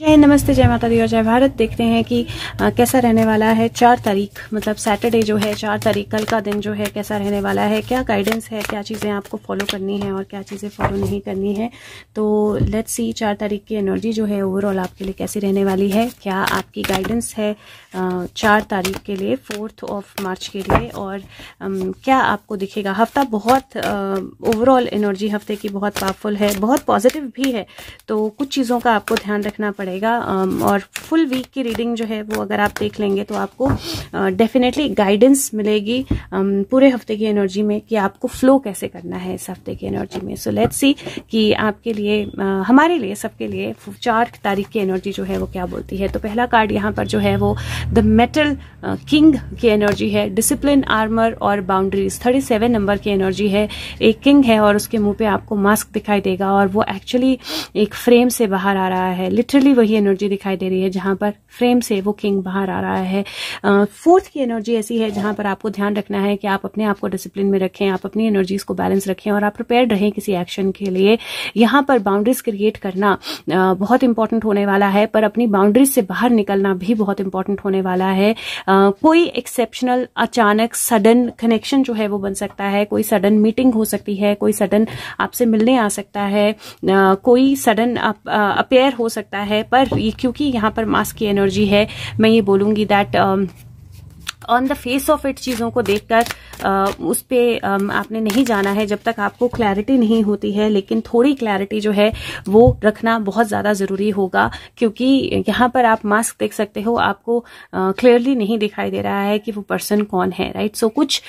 जय नमस्ते जय माता दी और जय भारत देखते हैं कि आ, कैसा रहने वाला है चार तारीख मतलब सैटरडे जो है चार तारीख कल का दिन जो है कैसा रहने वाला है क्या गाइडेंस है क्या चीज़ें आपको फॉलो करनी है और क्या चीज़ें फॉलो नहीं करनी है तो लेट्स सी चार तारीख की एनर्जी जो है ओवरऑल आपके लिए कैसी रहने वाली है क्या आपकी गाइडेंस है चार तारीख के लिए फोर्थ ऑफ मार्च के लिए और अम, क्या आपको दिखेगा हफ्ता बहुत ओवरऑल एनर्जी हफ्ते की बहुत पावरफुल है बहुत पॉजिटिव भी है तो कुछ चीज़ों का आपको ध्यान रखना पड़ेगा और फुल वीक की रीडिंग जो है वो अगर आप देख लेंगे तो आपको डेफिनेटली गाइडेंस मिलेगी पूरे हफ्ते की एनर्जी में कि आपको फ्लो कैसे करना है इस हफ्ते की एनर्जी में सो लेट्स सी कि आपके लिए हमारे लिए सबके लिए चार तारीख की एनर्जी जो है वो क्या बोलती है तो पहला कार्ड यहाँ पर जो है वो द मेटल किंग की एनर्जी है डिसिप्लिन आर्मर और बाउंड्रीज थर्टी सेवन नंबर की एनर्जी है एक किंग है और उसके मुंह पे आपको मास्क दिखाई देगा और वो एक्चुअली एक फ्रेम से बाहर आ रहा है लिटरली भी वही एनर्जी दिखाई दे रही है जहां पर फ्रेम से वो किंग बाहर आ रहा है फोर्थ की एनर्जी ऐसी है जहां पर आपको ध्यान रखना है कि आप अपने आप को डिसिप्लिन में रखें आप अपनी एनर्जीज को बैलेंस रखें और आप प्रिपेयर रहें किसी एक्शन के लिए यहां पर बाउंड्रीज क्रिएट करना बहुत इंपॉर्टेंट होने वाला है पर अपनी बाउंड्रीज से बाहर निकलना भी बहुत इंपॉर्टेंट होने वाला है कोई एक्सेप्शनल अचानक सडन कनेक्शन जो है वो बन सकता है कोई सडन मीटिंग हो सकती है कोई सडन आपसे मिलने आ सकता है कोई सडन अपेयर हो सकता है पर क्योंकि यहाँ पर मास्क की एनर्जी है मैं ये बोलूँगी that on the face of it चीज़ों को देखकर उस पर आपने नहीं जाना है जब तक आपको क्लैरिटी नहीं होती है लेकिन थोड़ी क्लैरिटी जो है वो रखना बहुत ज़्यादा ज़रूरी होगा क्योंकि यहां पर आप मास्क देख सकते हो आपको क्लियरली नहीं दिखाई दे रहा है कि वो पर्सन कौन है राइट सो so, कुछ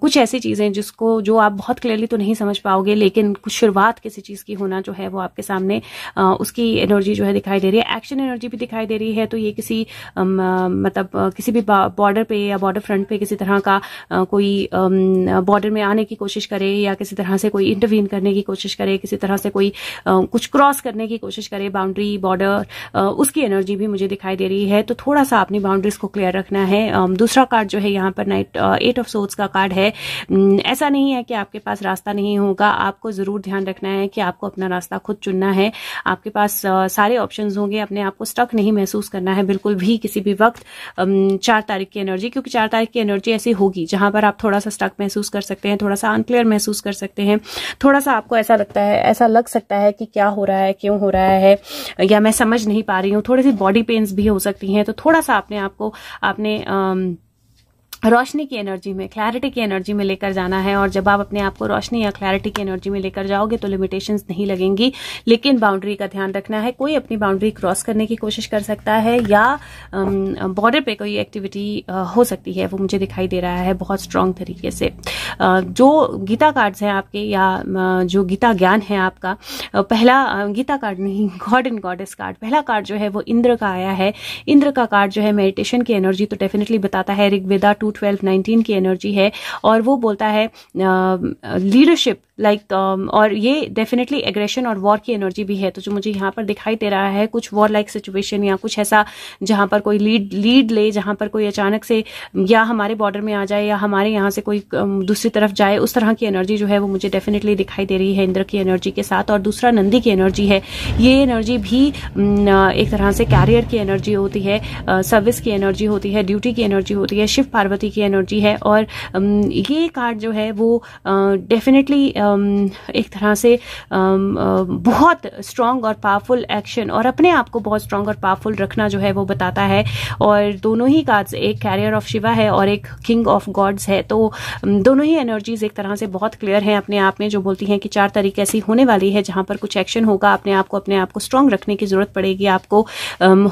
कुछ ऐसी चीज़ें जिसको जो आप बहुत क्लियरली तो नहीं समझ पाओगे लेकिन कुछ शुरुआत किसी चीज़ की होना जो है वो आपके सामने उसकी एनर्जी जो है दिखाई दे रही है एक्शन एनर्जी भी दिखाई दे रही है तो ये किसी मतलब किसी भी बॉर्डर पे या बॉर्डर फ्रंट पे किसी तरह का कोई बॉर्डर में आने की कोशिश करे या किसी तरह से कोई इंटरवीन करने की कोशिश करे किसी तरह से कोई कुछ क्रॉस करने की कोशिश करे बाउंड्री बॉर्डर उसकी एनर्जी भी मुझे दिखाई दे रही है तो थोड़ा सा अपनी बाउंड्रीज को क्लियर रखना है दूसरा कार्ड जो है यहाँ पर नाइट एट ऑफ सोर्स का कार्ड है ऐसा नहीं है कि आपके पास रास्ता नहीं होगा आपको ज़रूर ध्यान रखना है कि आपको अपना रास्ता खुद चुनना है आपके पास सारे ऑप्शंस होंगे अपने आप को स्टक नहीं महसूस करना है बिल्कुल भी किसी भी वक्त चार तारीख तारीख की एनर्जी क्योंकि चार तारीख की एनर्जी ऐसी होगी जहां पर आप थोड़ा सा स्टक महसूस कर सकते हैं थोड़ा सा अनक्लियर महसूस कर सकते हैं थोड़ा सा आपको ऐसा लगता है ऐसा लग सकता है कि क्या हो रहा है क्यों हो रहा है या मैं समझ नहीं पा रही हूँ थोड़ी सी बॉडी पेन्स भी हो सकती हैं तो थोड़ा सा आपने आपको आपने रोशनी की एनर्जी में क्लैरिटी की एनर्जी में लेकर जाना है और जब आप अपने आप को रोशनी या क्लैरिटी की एनर्जी में लेकर जाओगे तो लिमिटेशंस नहीं लगेंगी लेकिन बाउंड्री का ध्यान रखना है कोई अपनी बाउंड्री क्रॉस करने की कोशिश कर सकता है या बॉर्डर um, पे कोई एक्टिविटी uh, हो सकती है वो मुझे दिखाई दे रहा है बहुत स्ट्रांग तरीके से uh, जो गीता कार्ड्स हैं आपके या uh, जो गीता ज्ञान है आपका पहला गीता कार्ड नहीं गॉड एंड गॉडेस कार्ड पहला कार्ड जो है वो इंद्र का आया है इंद्र का कार्ड जो है मेडिटेशन की एनर्जी तो डेफिनेटली बताता है Rigveda two two twelve nineteen की एनर्जी है और वो बोलता है लीडरशिप लाइक like, um, और ये डेफिनेटली एग्रेशन और वॉर की एनर्जी भी है तो जो मुझे यहाँ पर दिखाई दे रहा है कुछ वॉर लाइक सिचुएशन या कुछ ऐसा जहाँ पर कोई लीड लीड ले जहाँ पर कोई अचानक से या हमारे बॉर्डर में आ जाए या हमारे यहाँ से कोई um, दूसरी तरफ जाए उस तरह की एनर्जी जो है वो मुझे डेफिनेटली दिखाई दे रही है इंद्र की एनर्जी के साथ और दूसरा नंदी की एनर्जी है ये एनर्जी भी एक तरह से कैरियर की एनर्जी होती है सर्विस की एनर्जी होती है ड्यूटी की एनर्जी होती है शिव पार्वती भगवती की एनर्जी है और um, ये कार्ड जो है वो डेफिनेटली uh, um, एक तरह से um, uh, बहुत स्ट्रांग और पावरफुल एक्शन और अपने आप को बहुत स्ट्रांग और पावरफुल रखना जो है वो बताता है और दोनों ही कार्ड्स एक कैरियर ऑफ शिवा है और एक किंग ऑफ गॉड्स है तो दोनों ही एनर्जीज एक तरह से बहुत क्लियर हैं अपने आप में जो बोलती हैं कि चार तारीख ऐसी होने वाली है जहां पर कुछ एक्शन होगा अपने आप को अपने आप को स्ट्रांग रखने की जरूरत पड़ेगी आपको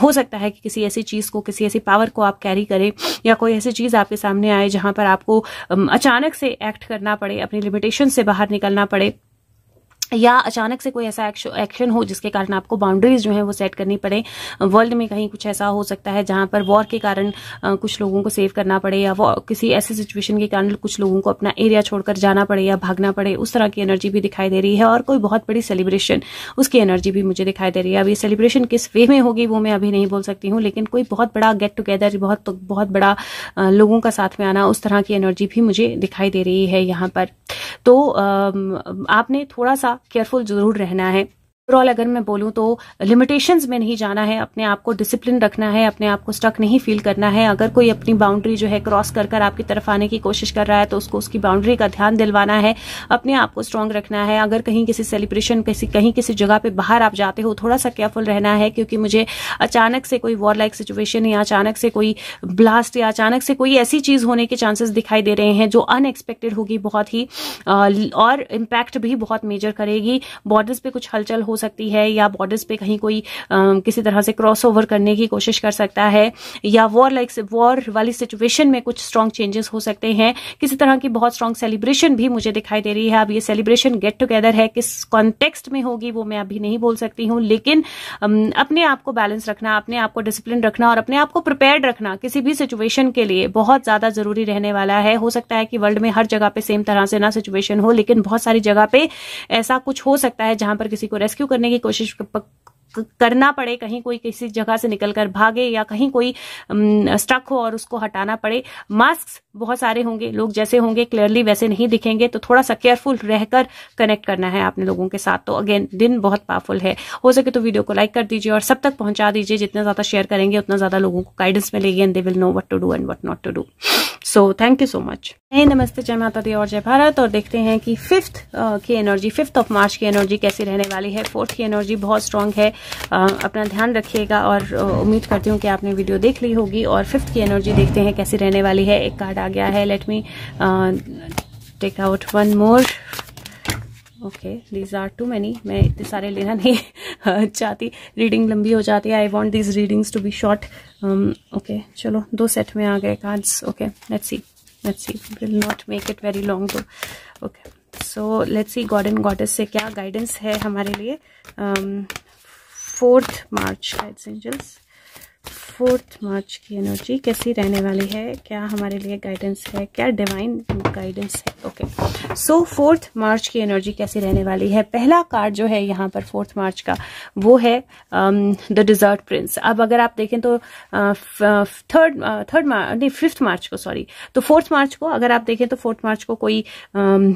हो सकता है कि किसी ऐसी चीज को किसी ऐसी पावर को आप कैरी करें या कोई ऐसी चीज आप आपके सामने आए जहां पर आपको अचानक से एक्ट करना पड़े अपनी लिमिटेशन से बाहर निकलना पड़े या अचानक से कोई ऐसा एक्शन हो जिसके कारण आपको बाउंड्रीज जो है वो सेट करनी पड़े वर्ल्ड में कहीं कुछ ऐसा हो सकता है जहां पर वॉर के कारण कुछ लोगों को सेव करना पड़े या किसी ऐसी सिचुएशन के कारण कुछ लोगों को अपना एरिया छोड़कर जाना पड़े या भागना पड़े उस तरह की एनर्जी भी दिखाई दे रही है और कोई बहुत बड़ी सेलिब्रेशन उसकी एनर्जी भी मुझे दिखाई दे रही है अब ये सेलिब्रेशन किस वे में होगी वो मैं अभी नहीं बोल सकती हूँ लेकिन कोई बहुत बड़ा गेट टुगेदर बहुत बहुत बड़ा लोगों का साथ में आना उस तरह की एनर्जी भी मुझे दिखाई दे रही है यहाँ पर तो आपने थोड़ा सा केयरफुल जरूर रहना है ओवरऑल अगर मैं बोलूँ तो लिमिटेशंस में नहीं जाना है अपने आप को डिसिप्लिन रखना है अपने आप को स्टक नहीं फील करना है अगर कोई अपनी बाउंड्री जो है क्रॉस कर कर आपकी तरफ आने की कोशिश कर रहा है तो उसको उसकी बाउंड्री का ध्यान दिलवाना है अपने आप को स्ट्रांग रखना है अगर कहीं किसी सेलिब्रेशन किसी कहीं किसी जगह पर बाहर आप जाते हो थोड़ा सा केयरफुल रहना है क्योंकि मुझे अचानक से कोई वॉर लाइक सिचुएशन या अचानक से कोई ब्लास्ट या अचानक से कोई ऐसी चीज़ होने के चांसेस दिखाई दे रहे हैं जो अनएक्सपेक्टेड होगी बहुत ही और इम्पैक्ट भी बहुत मेजर करेगी बॉर्डर्स पर कुछ हलचल हो हो सकती है या बॉर्डर्स पे कहीं कोई किसी तरह से क्रॉस ओवर करने की कोशिश कर सकता है या वॉर लाइक वॉर वाली सिचुएशन में कुछ स्ट्रांग चेंजेस हो सकते हैं किसी तरह की बहुत स्ट्रांग सेलिब्रेशन भी मुझे दिखाई दे रही है अब ये सेलिब्रेशन गेट टुगेदर है किस कॉन्टेक्स्ट में होगी वो मैं अभी नहीं बोल सकती हूँ लेकिन अपने आप को बैलेंस रखना अपने आप को डिसिप्लिन रखना और अपने आप को प्रिपेयर्ड रखना किसी भी सिचुएशन के लिए बहुत ज्यादा जरूरी रहने वाला है हो सकता है कि वर्ल्ड में हर जगह पे सेम तरह से ना सिचुएशन हो लेकिन बहुत सारी जगह पे ऐसा कुछ हो सकता है जहां पर किसी को रेस्क्यू रेस्क्यू करने की कोशिश करना पड़े कहीं कोई किसी जगह से निकलकर भागे या कहीं कोई स्ट्रक हो और उसको हटाना पड़े मास्क बहुत सारे होंगे लोग जैसे होंगे क्लियरली वैसे नहीं दिखेंगे तो थोड़ा सा केयरफुल रहकर कनेक्ट करना है आपने लोगों के साथ तो अगेन दिन बहुत पावरफुल है हो सके तो वीडियो को लाइक कर दीजिए और सब तक पहुंचा दीजिए जितना ज्यादा शेयर करेंगे उतना ज्यादा लोगों को गाइडेंस मिलेगी and they will know what to do and what not to do so thank you so much hey, नमस्ते जय माता दी और जय भारत और देखते हैं कि फिफ्थ uh, की एनर्जी फिफ्थ ऑफ मार्च की एनर्जी कैसी रहने वाली है फोर्थ की एनर्जी बहुत स्ट्रांग है uh, अपना ध्यान रखिएगा और uh, उम्मीद करती हूँ कि आपने वीडियो देख ली होगी और फिफ्थ की एनर्जी देखते हैं कैसी रहने वाली है एक कार्ड आ गया है let me take out one more okay these are too many मैं इतने सारे लेना नहीं चाहती रीडिंग लंबी हो जाती है I want these readings to be short okay चलो दो सेट में आ गए cards okay let's see let's see will not make it very long though okay so let's see God and goddess से क्या गाइडेंस है हमारे लिए fourth March guides angels fourth March की एनर्जी कैसी रहने वाली है क्या हमारे लिए गाइडेंस है क्या डिवाइन गाइडेंस है ओके सो फोर्थ मार्च की एनर्जी कैसी रहने वाली है पहला कार्ड जो है यहाँ पर फोर्थ मार्च का वो है द डिजर्ट प्रिंस अब अगर आप देखें तो थर्ड थर्ड मार्च नहीं फिफ्थ मार्च को सॉरी तो फोर्थ मार्च को अगर आप देखें तो फोर्थ मार्च को कोई um,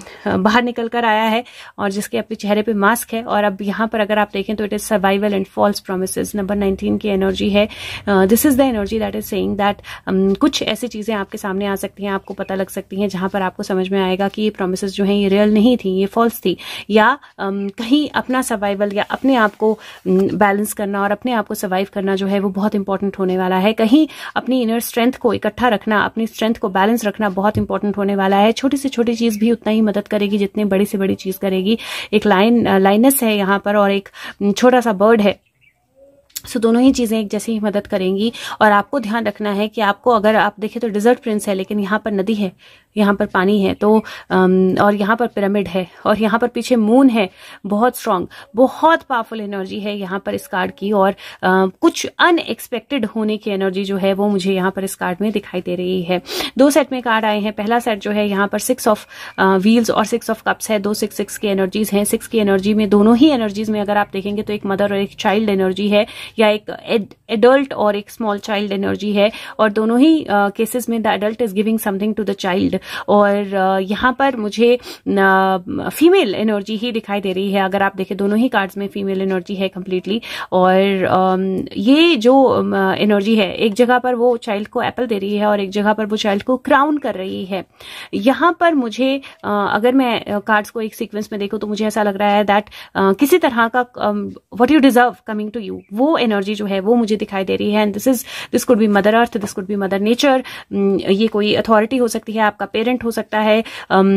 बाहर निकल कर आया है और जिसके अपने चेहरे पर मास्क है और अब यहाँ पर अगर आप देखें तो it is survival and false promise number nineteen की एनर्जी है uh, this is the energy that is saying that कुछ ऐसी चीज़ें आपके सामने आ सकती हैं आपको पता लग सकती हैं जहां पर आपको समझ में आएगा कि ये प्रोमिस जो हैं ये रियल नहीं थी ये फॉल्स थी या um, कहीं अपना सर्वाइवल या अपने आप को बैलेंस um, करना और अपने आप को सर्वाइव करना जो है वो बहुत इंपॉर्टेंट होने वाला है कहीं अपनी इनर स्ट्रेंथ को इकट्ठा रखना अपनी स्ट्रेंथ को बैलेंस रखना बहुत इंपॉर्टेंट होने वाला है छोटी से छोटी चीज़ भी उतना ही मदद करेगी जितनी बड़ी से बड़ी चीज़ करेगी एक लाइन लाइनस uh, है यहाँ पर और एक um, छोटा सा बर्ड है सो दोनों ही चीज़ें एक जैसी ही मदद करेंगी और आपको ध्यान रखना है कि आपको अगर आप देखें तो डिजर्ट प्रिंस है लेकिन यहाँ पर नदी है यहाँ पर पानी है तो और यहाँ पर पिरामिड है और यहाँ पर पीछे मून है बहुत स्ट्रांग बहुत पावरफुल एनर्जी है यहाँ पर इस कार्ड की और कुछ अनएक्सपेक्टेड होने की एनर्जी जो है वो मुझे यहाँ पर इस कार्ड में दिखाई दे रही है दो सेट में कार्ड आए हैं पहला सेट जो है यहाँ पर सिक्स ऑफ व्हील्स और सिक्स ऑफ कप्स है दो सिक्स सिक्स की एनर्जीज हैं सिक्स की एनर्जी में दोनों ही एनर्जीज में अगर आप देखेंगे तो एक मदर और एक चाइल्ड एनर्जी है या एक एडल्ट और एक स्मॉल चाइल्ड एनर्जी है और दोनों ही केसेस uh, में the adult is giving something to the child और uh, यहां पर मुझे फीमेल uh, एनर्जी ही दिखाई दे रही है अगर आप देखें दोनों ही कार्ड्स में फीमेल एनर्जी है कंप्लीटली और um, ये जो एनर्जी um, है एक जगह पर वो चाइल्ड को एप्पल दे रही है और एक जगह पर वो चाइल्ड को क्राउन कर रही है यहां पर मुझे अगर मैं कार्ड्स को एक सीक्वेंस में देखूँ तो मुझे ऐसा लग रहा है दैट किसी तरह का what you deserve coming to you वो एनर्जी जो है वो मुझे दिखाई दे रही है and this is this could be mother earth this could be mother nature ये कोई अथॉरिटी हो सकती है आपका पेरेंट हो सकता है um,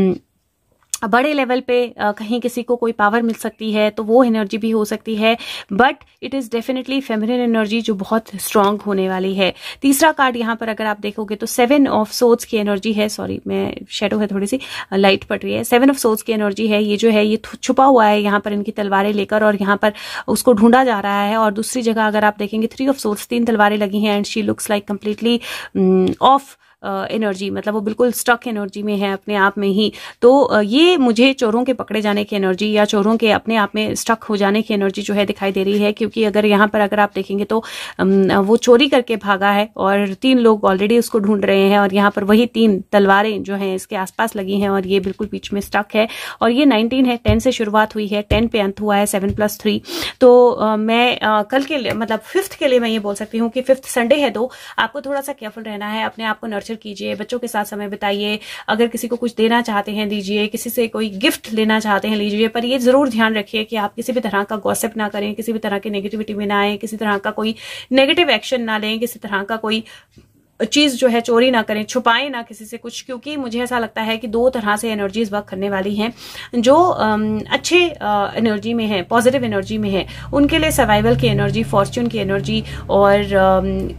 बड़े लेवल पे कहीं किसी को कोई पावर मिल सकती है तो वो एनर्जी भी हो सकती है but it is definitely feminine energy जो बहुत स्ट्रांग होने वाली है तीसरा कार्ड यहाँ पर अगर आप देखोगे तो सेवन ऑफ सोर्स की एनर्जी है सॉरी मैं शेडो है थोड़ी सी लाइट पड़ रही है सेवन ऑफ सोर्स की एनर्जी है ये जो है ये छुपा हुआ है यहां पर इनकी तलवारें लेकर और यहाँ पर उसको ढूंढा जा रहा है और दूसरी जगह अगर आप देखेंगे थ्री ऑफ सोर्ट्स तीन तलवारें लगी हैं and she looks like completely off energy मतलब वो बिल्कुल स्टक एनर्जी में है अपने आप में ही तो ये मुझे चोरों के पकड़े जाने की एनर्जी या चोरों के अपने आप में स्टक हो जाने की एनर्जी जो है दिखाई दे रही है क्योंकि अगर यहाँ पर अगर आप देखेंगे तो वो चोरी करके भागा है और तीन लोग ऑलरेडी उसको ढूंढ रहे हैं और यहाँ पर वही तीन तलवारें जो हैं इसके आसपास लगी हैं और ये बिल्कुल बीच में स्टक है और ये नाइनटीन है टेन से शुरुआत हुई है टेन पे अंत हुआ है सेवन प्लस थ्री तो मैं कल के लिए मतलब फिफ्थ के लिए मैं ये बोल सकती हूँ कि फिफ्थ संडे है दो तो आपको थोड़ा सा केयरफुल रहना है अपने आप को नर्चर कल्चर कीजिए बच्चों के साथ समय बिताइए अगर किसी को कुछ देना चाहते हैं दीजिए किसी से कोई गिफ्ट लेना चाहते हैं लीजिए पर ये ज़रूर ध्यान रखिए कि आप किसी भी तरह का गॉसिप ना करें किसी भी तरह की नेगेटिविटी में ना आए किसी तरह का कोई नेगेटिव एक्शन ना लें किसी तरह का कोई चीज़ जो है चोरी ना करें छुपाएं ना किसी से कुछ क्योंकि मुझे ऐसा लगता है कि दो तरह से एनर्जीज वर्क करने वाली हैं जो अच्छे एनर्जी में है पॉजिटिव एनर्जी में है उनके लिए सर्वाइवल की एनर्जी फॉर्च्यून की एनर्जी और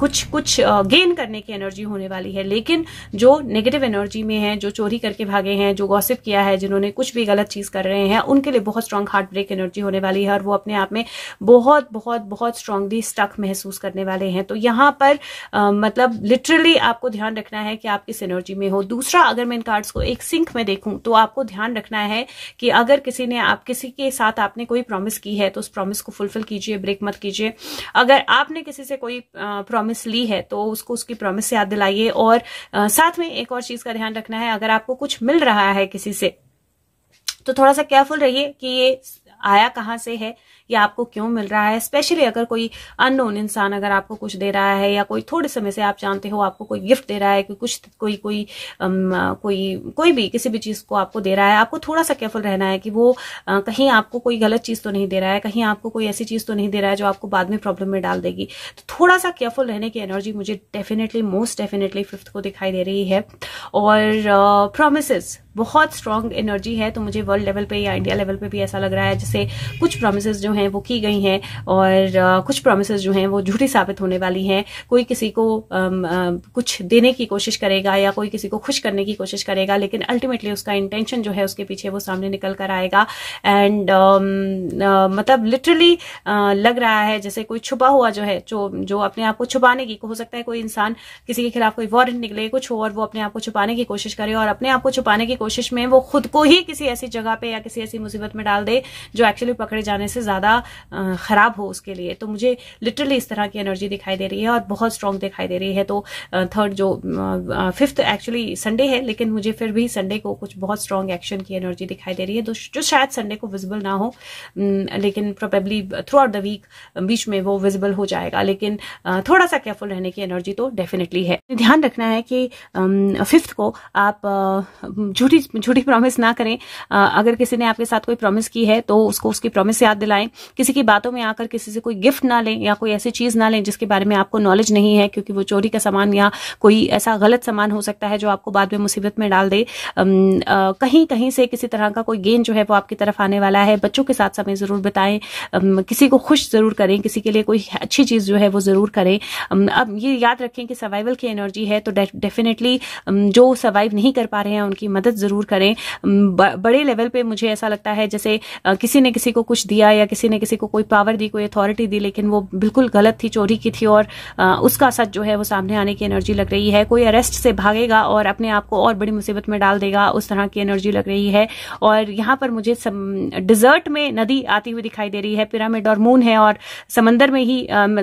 कुछ कुछ गेन करने की एनर्जी होने वाली है लेकिन जो नेगेटिव एनर्जी में है जो चोरी करके भागे हैं जो गॉसिप किया है जिन्होंने कुछ भी गलत चीज़ कर रहे हैं उनके लिए बहुत स्ट्रांग हार्ट ब्रेक एनर्जी होने वाली है और वो अपने आप में बहुत बहुत बहुत स्ट्रांगली स्टक महसूस करने वाले हैं तो यहाँ पर मतलब लिटरली लिटरली आपको ध्यान रखना है कि आप किस एनर्जी में हो दूसरा अगर मैं इन कार्ड्स को एक सिंक में देखूं तो आपको ध्यान रखना है कि अगर किसी ने आप किसी के साथ आपने कोई प्रॉमिस की है तो उस प्रॉमिस को फुलफिल कीजिए ब्रेक मत कीजिए अगर आपने किसी से कोई प्रॉमिस ली है तो उसको उसकी प्रॉमिस याद दिलाइए और साथ में एक और चीज का ध्यान रखना है अगर आपको कुछ मिल रहा है किसी से तो थोड़ा सा केयरफुल रहिए कि ये आया कहाँ से है कि आपको क्यों मिल रहा है स्पेशली अगर कोई अननोन इंसान अगर आपको कुछ दे रहा है या कोई थोड़े समय से आप जानते हो आपको कोई गिफ्ट दे रहा है कि कुछ कोई कोई कोई कोई भी किसी भी चीज़ को आपको दे रहा है आपको थोड़ा सा केयरफुल रहना है कि वो कहीं आपको कोई गलत चीज़ तो नहीं दे रहा है कहीं आपको कोई ऐसी चीज़ तो नहीं दे रहा है जो आपको बाद में प्रॉब्लम में डाल देगी तो थोड़ा सा केयरफुल रहने की एनर्जी मुझे डेफिनेटली मोस्ट डेफिनेटली फिफ्थ को दिखाई दे रही है और प्रोमिस uh, बहुत स्ट्रांग एनर्जी है तो मुझे वर्ल्ड लेवल पे या इंडिया लेवल पे भी ऐसा लग रहा है जैसे कुछ प्रोमिसज जो हैं वो की गई हैं और कुछ प्रोमिस जो हैं वो झूठी साबित होने वाली हैं कोई किसी को आम, आ, कुछ देने की कोशिश करेगा या कोई किसी को खुश करने की कोशिश करेगा लेकिन अल्टीमेटली उसका इंटेंशन जो है उसके पीछे वो सामने निकल कर आएगा एंड मतलब लिटरली लग रहा है जैसे कोई छुपा हुआ जो है जो जो अपने आप को छुपाने की हो सकता है कोई इंसान किसी के खिलाफ कोई वारंट निकले कुछ हो और वो अपने आप को छुपाने की कोशिश करे और अपने आप को छुपाने की कोशिश में वो खुद को ही किसी ऐसी जगह पे या किसी ऐसी मुसीबत में डाल दे जो एक्चुअली पकड़े जाने से ज़्यादा ख़राब हो उसके लिए तो मुझे लिटरली इस तरह की एनर्जी दिखाई दे रही है और बहुत स्ट्रांग दिखाई दे रही है तो थर्ड जो फिफ्थ एक्चुअली संडे है लेकिन मुझे फिर भी संडे को कुछ बहुत स्ट्रांग एक्शन की एनर्जी दिखाई दे रही है तो जो शायद संडे को विजिबल ना हो लेकिन probably throughout the week बीच में वो विजिबल हो जाएगा लेकिन थोड़ा सा केयरफुल रहने की एनर्जी तो डेफिनेटली है ध्यान रखना है कि फिफ्थ को आप झूठी झूठी झूठी प्रॉमिस ना करें अगर किसी ने आपके साथ कोई प्रॉमिस की है तो उसको उसकी प्रॉमिस याद दिलाएं किसी की बातों में आकर किसी से कोई गिफ्ट ना लें या कोई ऐसी चीज़ ना लें जिसके बारे में आपको नॉलेज नहीं है क्योंकि वो चोरी का सामान या कोई ऐसा गलत सामान हो सकता है जो आपको बाद में मुसीबत में डाल दे कहीं कहीं से किसी तरह का कोई गेन जो है वो आपकी तरफ आने वाला है बच्चों के साथ समय ज़रूर बिताएं किसी को खुश ज़रूर करें किसी के लिए कोई अच्छी चीज़ जो है वो ज़रूर करें अब ये याद रखें कि सर्वाइवल की एनर्जी है तो डेफिनेटली जो सर्वाइव नहीं कर पा रहे हैं उनकी मदद ज़रूर करें बड़े लेवल पे मुझे ऐसा लगता है जैसे किसी ने किसी को कुछ दिया या किसी ने किसी को कोई पावर दी कोई अथॉरिटी दी लेकिन वो बिल्कुल गलत थी चोरी की थी और उसका सच जो है वो सामने आने की एनर्जी लग रही है कोई अरेस्ट से भागेगा और अपने आप को और बड़ी मुसीबत में डाल देगा उस तरह की एनर्जी लग रही है और यहां पर मुझे डिजर्ट में नदी आती हुई दिखाई दे रही है पिरामिड और मून है और समंदर में ही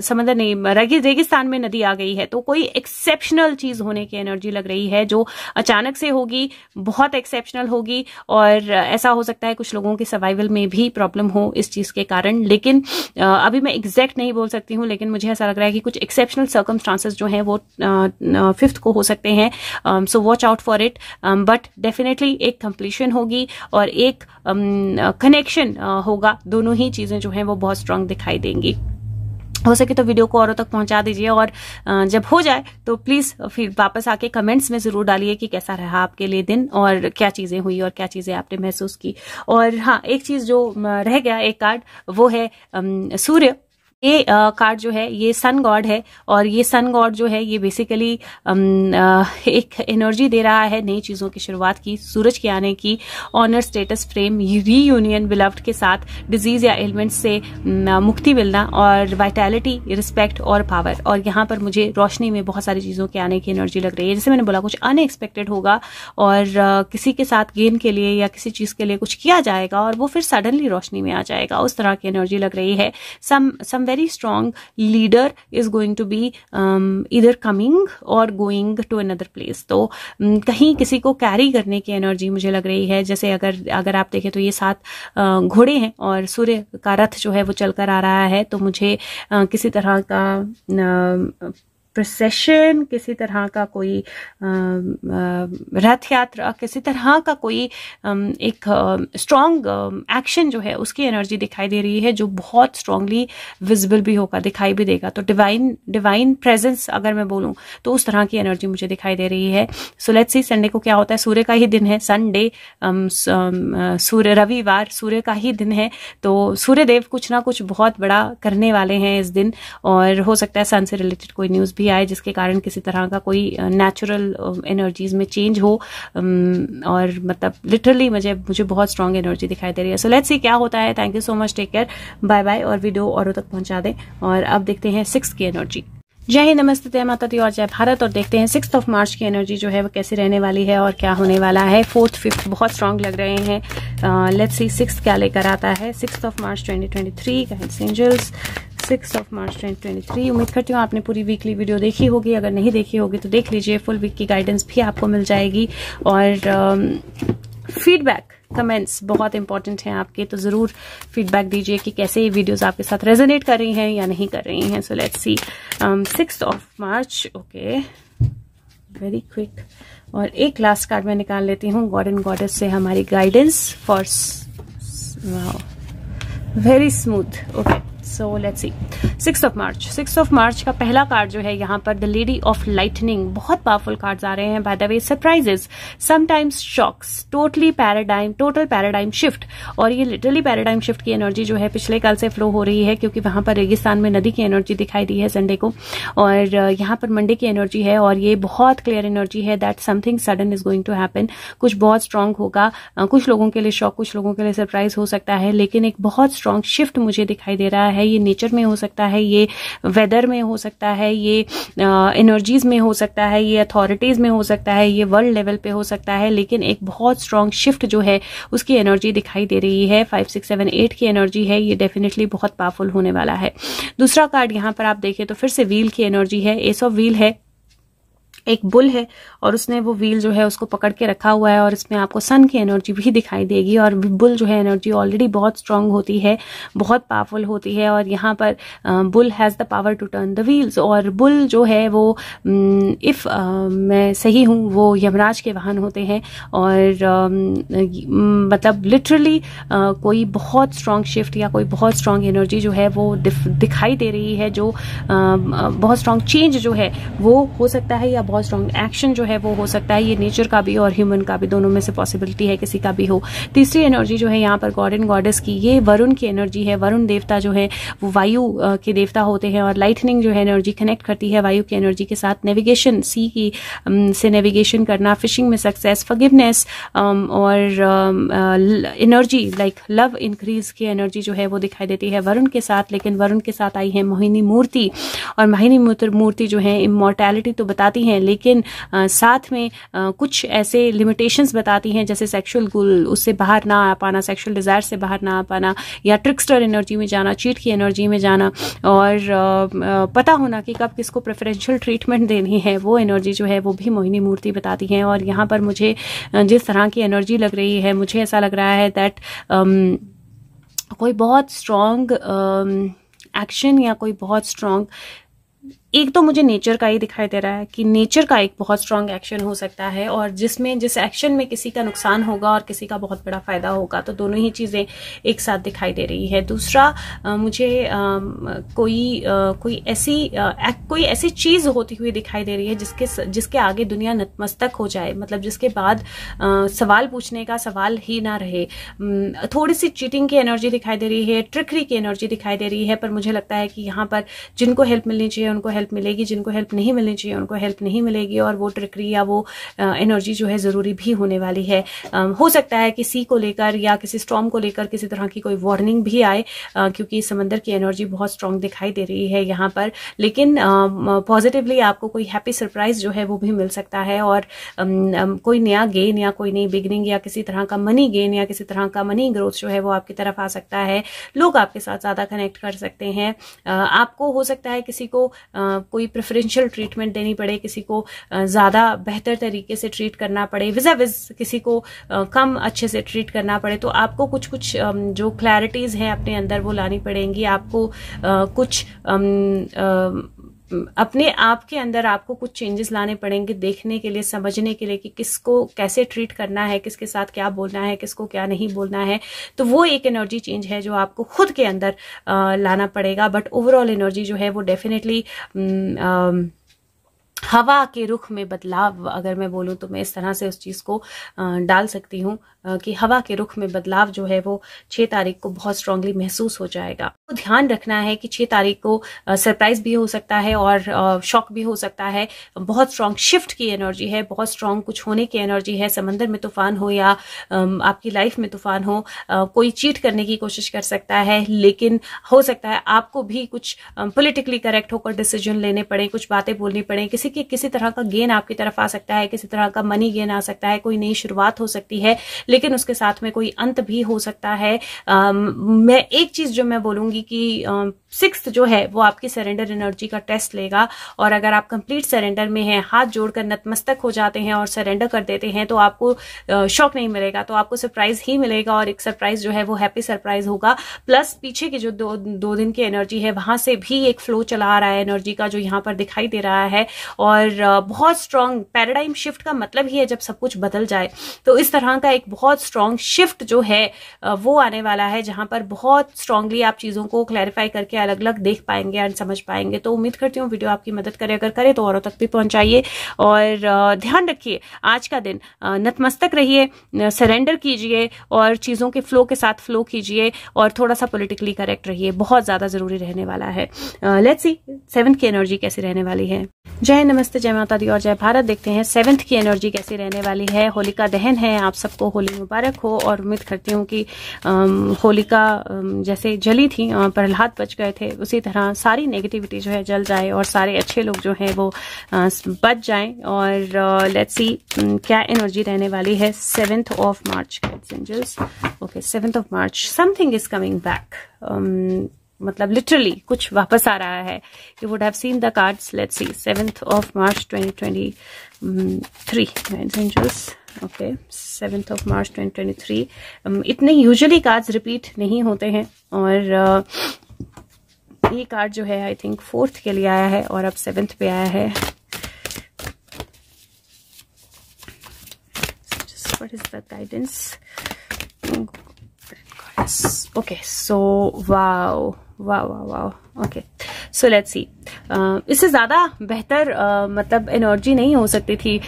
समंदर नहीं रेगिस्तान में नदी आ गई है तो कोई एक्सेप्शनल चीज होने की एनर्जी लग रही है जो अचानक से होगी बहुत बहुत एक्सेप्शनल होगी और ऐसा हो सकता है कुछ लोगों के सर्वाइवल में भी प्रॉब्लम हो इस चीज़ के कारण लेकिन अभी मैं एग्जैक्ट नहीं बोल सकती हूँ लेकिन मुझे ऐसा लग रहा है कि कुछ एक्सेप्शनल सर्कम जो है वो फिफ्थ को हो सकते हैं so watch out for it but definitely एक कंप्लीशन होगी और एक कनेक्शन होगा दोनों ही चीज़ें जो हैं वो बहुत स्ट्रांग दिखाई देंगी हो सके तो वीडियो को औरों तक पहुंचा दीजिए और जब हो जाए तो प्लीज़ फिर वापस आके कमेंट्स में ज़रूर डालिए कि कैसा रहा आपके लिए दिन और क्या चीज़ें हुई और क्या चीज़ें आपने महसूस की और हाँ एक चीज़ जो रह गया एक कार्ड वो है सूर्य ये कार्ड जो है ये सन गॉड है और ये सन गॉड जो है ये बेसिकली um, एक एनर्जी दे रहा है नई चीज़ों की शुरुआत की सूरज के आने की honour status frame reunion beloved के साथ डिजीज या एलिमेंट्स से मुक्ति मिलना और वाइटैलिटी रिस्पेक्ट और पावर और यहाँ पर मुझे रोशनी में बहुत सारी चीज़ों के आने की एनर्जी लग रही है जैसे मैंने बोला कुछ अनएक्सपेक्टेड होगा और किसी के साथ गेन के लिए या किसी चीज़ के लिए कुछ किया जाएगा और वो फिर सडनली रोशनी में आ जाएगा उस तरह की एनर्जी लग रही है सम सम very strong leader is going to be um, either coming or going to another place तो um, कहीं किसी को कैरी करने की एनर्जी मुझे लग रही है जैसे अगर अगर आप देखें तो ये सात घोड़े हैं और सूर्य का रथ जो है वो चलकर आ रहा है तो मुझे किसी तरह का प्रोसेशन किसी तरह का कोई रथ यात्रा किसी तरह का कोई एक स्ट्रांग एक्शन जो है उसकी एनर्जी दिखाई दे रही है जो बहुत स्ट्रांगली विजिबल भी होगा दिखाई भी देगा तो डिवाइन डिवाइन प्रेजेंस अगर मैं बोलूँ तो उस तरह की एनर्जी मुझे दिखाई दे रही है सो लेट्स सी संडे को क्या होता है सूर्य का ही दिन है संडे सूर्य रविवार सूर्य का ही दिन है तो सूर्यदेव कुछ ना कुछ बहुत बड़ा करने वाले हैं इस दिन और हो सकता है सन से रिलेटेड कोई न्यूज़ भी आए जिसके कारण किसी तरह का कोई नेचुरल एनर्जीज में चेंज हो और मतलब लिटरली मुझे मुझे बहुत स्ट्रांग एनर्जी दिखाई दे रही है सो लेट्स सी क्या होता है thank you so much take care bye bye और वीडियो औरों तक पहुंचा दें और अब देखते हैं सिक्स की एनर्जी जय हिंद नमस्ते जय माता दी और जय भारत और देखते हैं सिक्स ऑफ मार्च की एनर्जी जो है वो कैसे रहने वाली है और क्या होने वाला है फोर्थ फिफ्थ बहुत स्ट्रांग लग रहे हैं लेट्स सी सिक्स क्या लेकर आता है six of March 2023 three angels six of March 2023 उम्मीद करती हूँ आपने पूरी वीकली वीडियो देखी होगी अगर नहीं देखी होगी तो देख लीजिए फुल वीक की गाइडेंस भी आपको मिल जाएगी और फीडबैक um, कमेंट्स बहुत इंपॉर्टेंट हैं आपके तो ज़रूर फीडबैक दीजिए कि कैसे ये वीडियोस आपके साथ रेजोनेट कर रही हैं या नहीं कर रही हैं so let's see six of March okay very quick और एक लास्ट कार्ड मैं निकाल लेती हूँ गॉड एंड गॉडेस से हमारी guidance for very smooth okay so let's see six of March six of March का पहला कार्ड जो है यहाँ पर द लेडी ऑफ लाइटनिंग बहुत पावरफुल कार्ड्स आ रहे हैं by the way surprises sometimes shocks totally paradigm total paradigm shift और ये लिटरली पैराडाइम शिफ्ट की एनर्जी जो है पिछले काल से फ्लो हो रही है क्योंकि वहां पर रेगिस्तान में नदी की एनर्जी दिखाई दी है संडे को और uh, यहां पर मंडे की एनर्जी है और ये बहुत क्लियर एनर्जी है that something sudden is going to happen कुछ बहुत स्ट्रांग होगा uh, कुछ लोगों के लिए शॉक कुछ लोगों के लिए सरप्राइज हो सकता है लेकिन एक बहुत स्ट्रांग शिफ्ट मुझे दिखाई दे रहा है है ये नेचर में हो सकता है ये वेदर में हो सकता है ये एनर्जीज में हो सकता है ये अथॉरिटीज़ में हो सकता है ये वर्ल्ड लेवल पे हो सकता है लेकिन एक बहुत स्ट्रॉन्ग शिफ्ट जो है उसकी एनर्जी दिखाई दे रही है फाइव सिक्स सेवन एट की एनर्जी है ये डेफिनेटली बहुत पावरफुल होने वाला है दूसरा कार्ड यहाँ पर आप देखें तो फिर से व्हील की एनर्जी है एस ऑफ व्हील है एक बुल है और उसने वो व्हील जो है उसको पकड़ के रखा हुआ है और इसमें आपको सन की एनर्जी भी दिखाई देगी और बुल जो है एनर्जी ऑलरेडी बहुत स्ट्रांग होती है बहुत पावरफुल होती है और यहाँ पर bull has the power to turn the wheels और बुल जो है वो इफ़ mm, मैं सही हूँ वो यमराज के वाहन होते हैं और mm, मतलब लिटरली कोई बहुत स्ट्रांग शिफ्ट या कोई बहुत स्ट्रांग एनर्जी जो है वो दिखाई दे रही है जो बहुत स्ट्रांग चेंज जो है वो हो सकता है या बहुत बहुत स्ट्रॉन्ग एक्शन जो है वो हो सकता है ये नेचर का भी और ह्यूमन का भी दोनों में से पॉसिबिलिटी है किसी का भी हो तीसरी एनर्जी जो है यहाँ पर गॉड एंड गॉडेस की ये वरुण की एनर्जी है वरुण देवता जो है वो वायु के देवता होते हैं और लाइटनिंग जो है एनर्जी कनेक्ट करती है वायु की एनर्जी के साथ नेविगेशन सी की से नेविगेशन करना फिशिंग में सक्सेस फगिवनेस और एनर्जी लाइक लव इंक्रीज की एनर्जी जो है वो दिखाई देती है वरुण के साथ लेकिन वरुण के साथ आई है मोहिनी मूर्ति और मोहिनी मूर्ति जो है इमोर्टैलिटी तो बताती है हैं लेकिन साथ में कुछ ऐसे लिमिटेशंस बताती हैं जैसे सेक्शुअल गुल उससे बाहर ना आ पाना सेक्शुअल डिज़ायर से बाहर ना आ पाना या ट्रिक्सटर एनर्जी में जाना चीट की एनर्जी में जाना और पता होना कि कब किसको प्रेफरेंशियल ट्रीटमेंट देनी है वो एनर्जी जो है वो भी मोहिनी मूर्ति बताती हैं और यहाँ पर मुझे जिस तरह की एनर्जी लग रही है मुझे ऐसा लग रहा है दैट कोई बहुत स्ट्रॉन्ग एक्शन या कोई बहुत स्ट्रॉन्ग एक तो मुझे नेचर का ही दिखाई दे रहा है कि नेचर का एक बहुत स्ट्रांग एक्शन हो सकता है और जिसमें जिस एक्शन में किसी का नुकसान होगा और किसी का बहुत बड़ा फ़ायदा होगा तो दोनों ही चीज़ें एक साथ दिखाई दे रही है दूसरा आ, मुझे आ, कोई आ, कोई ऐसी आ, कोई ऐसी चीज़ होती हुई दिखाई दे रही है जिसके जिसके आगे दुनिया नतमस्तक हो जाए मतलब जिसके बाद आ, सवाल पूछने का सवाल ही ना रहे थोड़ी सी चीटिंग की एनर्जी दिखाई दे रही है ट्रिकरी की एनर्जी दिखाई दे रही है पर मुझे लगता है कि यहाँ पर जिनको हेल्प मिलनी चाहिए उनको हेल्प मिलेगी जिनको हेल्प नहीं मिलनी चाहिए उनको हेल्प नहीं मिलेगी और वो ट्रिकरी या वो एनर्जी जो है ज़रूरी भी होने वाली है हो सकता है कि सी को लेकर या किसी स्ट्रॉम को लेकर किसी तरह की कोई वार्निंग भी आए क्योंकि समंदर की एनर्जी बहुत स्ट्रांग दिखाई दे रही है यहाँ पर लेकिन पॉजिटिवली आपको कोई हैप्पी सरप्राइज जो है वो भी मिल सकता है और कोई नया गेन या कोई नई बिगनिंग या किसी तरह का मनी गेन या किसी तरह का मनी ग्रोथ जो है वो आपकी तरफ आ सकता है लोग आपके साथ ज़्यादा कनेक्ट कर सकते हैं आपको हो सकता है किसी को कोई प्रेफरेंशियल ट्रीटमेंट देनी पड़े किसी को ज़्यादा बेहतर तरीके से ट्रीट करना पड़े विजा विज किसी को कम अच्छे से ट्रीट करना पड़े तो आपको कुछ कुछ जो क्लैरिटीज़ हैं अपने अंदर वो लानी पड़ेंगी आपको कुछ अपने आप के अंदर आपको कुछ चेंजेस लाने पड़ेंगे देखने के लिए समझने के लिए कि किसको कैसे ट्रीट करना है किसके साथ क्या बोलना है किसको क्या नहीं बोलना है तो वो एक एनर्जी चेंज है जो आपको खुद के अंदर आ, लाना पड़ेगा बट ओवरऑल एनर्जी जो है वो डेफिनेटली हवा के रुख में बदलाव अगर मैं बोलूँ तो मैं इस तरह से उस चीज़ को डाल सकती हूँ कि हवा के रुख में बदलाव जो है वो छः तारीख को बहुत स्ट्रांगली महसूस हो जाएगा तो ध्यान रखना है कि छः तारीख को सरप्राइज भी हो सकता है और शॉक भी हो सकता है बहुत स्ट्रांग शिफ्ट की एनर्जी है बहुत स्ट्रांग कुछ होने की एनर्जी है समंदर में तूफान हो या आपकी लाइफ में तूफान हो कोई चीट करने की कोशिश कर सकता है लेकिन हो सकता है आपको भी कुछ पोलिटिकली करेक्ट होकर डिसीजन लेने पड़े कुछ बातें बोलनी पड़े किसी की कि किसी तरह का गेन आपकी तरफ आ सकता है किसी तरह का मनी गेन आ सकता है कोई नई शुरुआत हो सकती है लेकिन उसके साथ में कोई अंत भी हो सकता है आ, मैं एक चीज जो मैं बोलूंगी कि सिक्स जो है वो आपकी सरेंडर एनर्जी का टेस्ट लेगा और अगर आप कंप्लीट सरेंडर में हैं हाथ जोड़कर नतमस्तक हो जाते हैं और सरेंडर कर देते हैं तो आपको शॉक नहीं मिलेगा तो आपको सरप्राइज ही मिलेगा और एक सरप्राइज जो है वो हैप्पी सरप्राइज होगा प्लस पीछे की जो दो दो दिन की एनर्जी है वहां से भी एक फ्लो चला आ रहा है एनर्जी का जो यहाँ पर दिखाई दे रहा है और बहुत स्ट्रांग पैराडाइम शिफ्ट का मतलब ही है जब सब कुछ बदल जाए तो इस तरह का एक बहुत स्ट्रांग शिफ्ट जो है वो आने वाला है जहां पर बहुत स्ट्रांगली आप चीजों को क्लैरिफाई करके अलग अलग देख पाएंगे एंड समझ पाएंगे तो उम्मीद करती हूँ वीडियो आपकी मदद करे अगर करे तो औरों तक भी पहुँचाइए और ध्यान रखिए आज का दिन नतमस्तक रहिए सरेंडर कीजिए और चीज़ों के फ्लो के साथ फ्लो कीजिए और थोड़ा सा पोलिटिकली करेक्ट रहिए बहुत ज़्यादा ज़रूरी रहने वाला है लेट्स सी सेवन्थ की एनर्जी कैसी रहने वाली है जय नमस्ते जय माता दी और जय भारत देखते हैं सेवन्थ की एनर्जी कैसी रहने वाली है होलिका दहन है आप सबको होली मुबारक हो और उम्मीद करती हूँ कि होलिका जैसे जली थी प्रहलाद बच गए गए थे उसी तरह सारी नेगेटिविटी जो है जल जाए और सारे अच्छे लोग जो हैं वो बच जाएं और लेट्स सी क्या एनर्जी रहने वाली है seventh of March angels okay seventh of March something is coming back मतलब लिटरली कुछ वापस आ रहा है you would have seen the cards let's see seventh of March twenty twenty okay seventh of March 2023 twenty इतने usually cards repeat नहीं होते हैं और uh, ये e कार्ड जो है आई थिंक फोर्थ के लिए आया है और अब सेवेंथ पे आया है guidance okay so wow wow wow okay so let's see इससे ज़्यादा बेहतर uh, मतलब एनर्जी नहीं हो सकती थी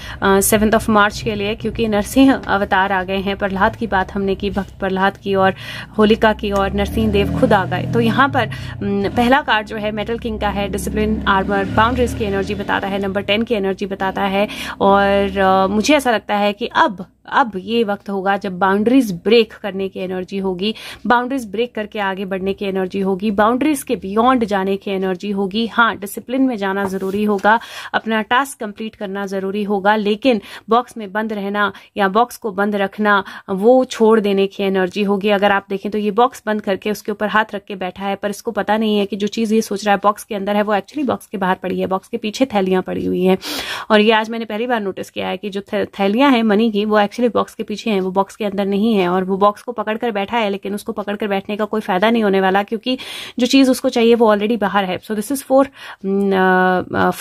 सेवन्थ ऑफ मार्च के लिए क्योंकि नरसिंह अवतार आ गए हैं प्रहलाद की बात हमने की भक्त प्रहलाद की और होलिका की और नरसिंह देव खुद आ गए तो यहाँ पर um, पहला कार्ड जो है मेटल किंग का है डिसिप्लिन आर्मर बाउंड्रीज की एनर्जी बताता है नंबर टेन की एनर्जी बताता है और uh, मुझे ऐसा लगता है कि अब अब ये वक्त होगा जब बाउंड्रीज ब्रेक करने की एनर्जी होगी बाउंड्रीज ब्रेक करके आगे बढ़ने की एनर्जी होगी बाउंड्रीज के बियॉन्ड बियॉन्ड जाने की एनर्जी होगी हाँ डिसिप्लिन में जाना जरूरी होगा अपना टास्क कंप्लीट करना जरूरी होगा लेकिन बॉक्स में बंद रहना या बॉक्स को बंद रखना वो छोड़ देने की एनर्जी होगी अगर आप देखें तो ये बॉक्स बंद करके उसके ऊपर हाथ रख के बैठा है पर इसको पता नहीं है कि जो चीज़ ये सोच रहा है बॉक्स के अंदर है वो एक्चुअली बॉक्स के बाहर पड़ी है बॉक्स के पीछे थैलियां पड़ी हुई है और ये आज मैंने पहली बार नोटिस किया है कि जो थैलियां हैं मनी की वो एक्चुअली बॉक्स के पीछे है वो बॉक्स के अंदर नहीं है और वो बॉक्स को पकड़कर बैठा है लेकिन उसको पकड़कर बैठने का कोई फायदा नहीं होने वाला क्योंकि जो चीज़ उसको चाहिए वो ऑलरेडी बाहर है so this is four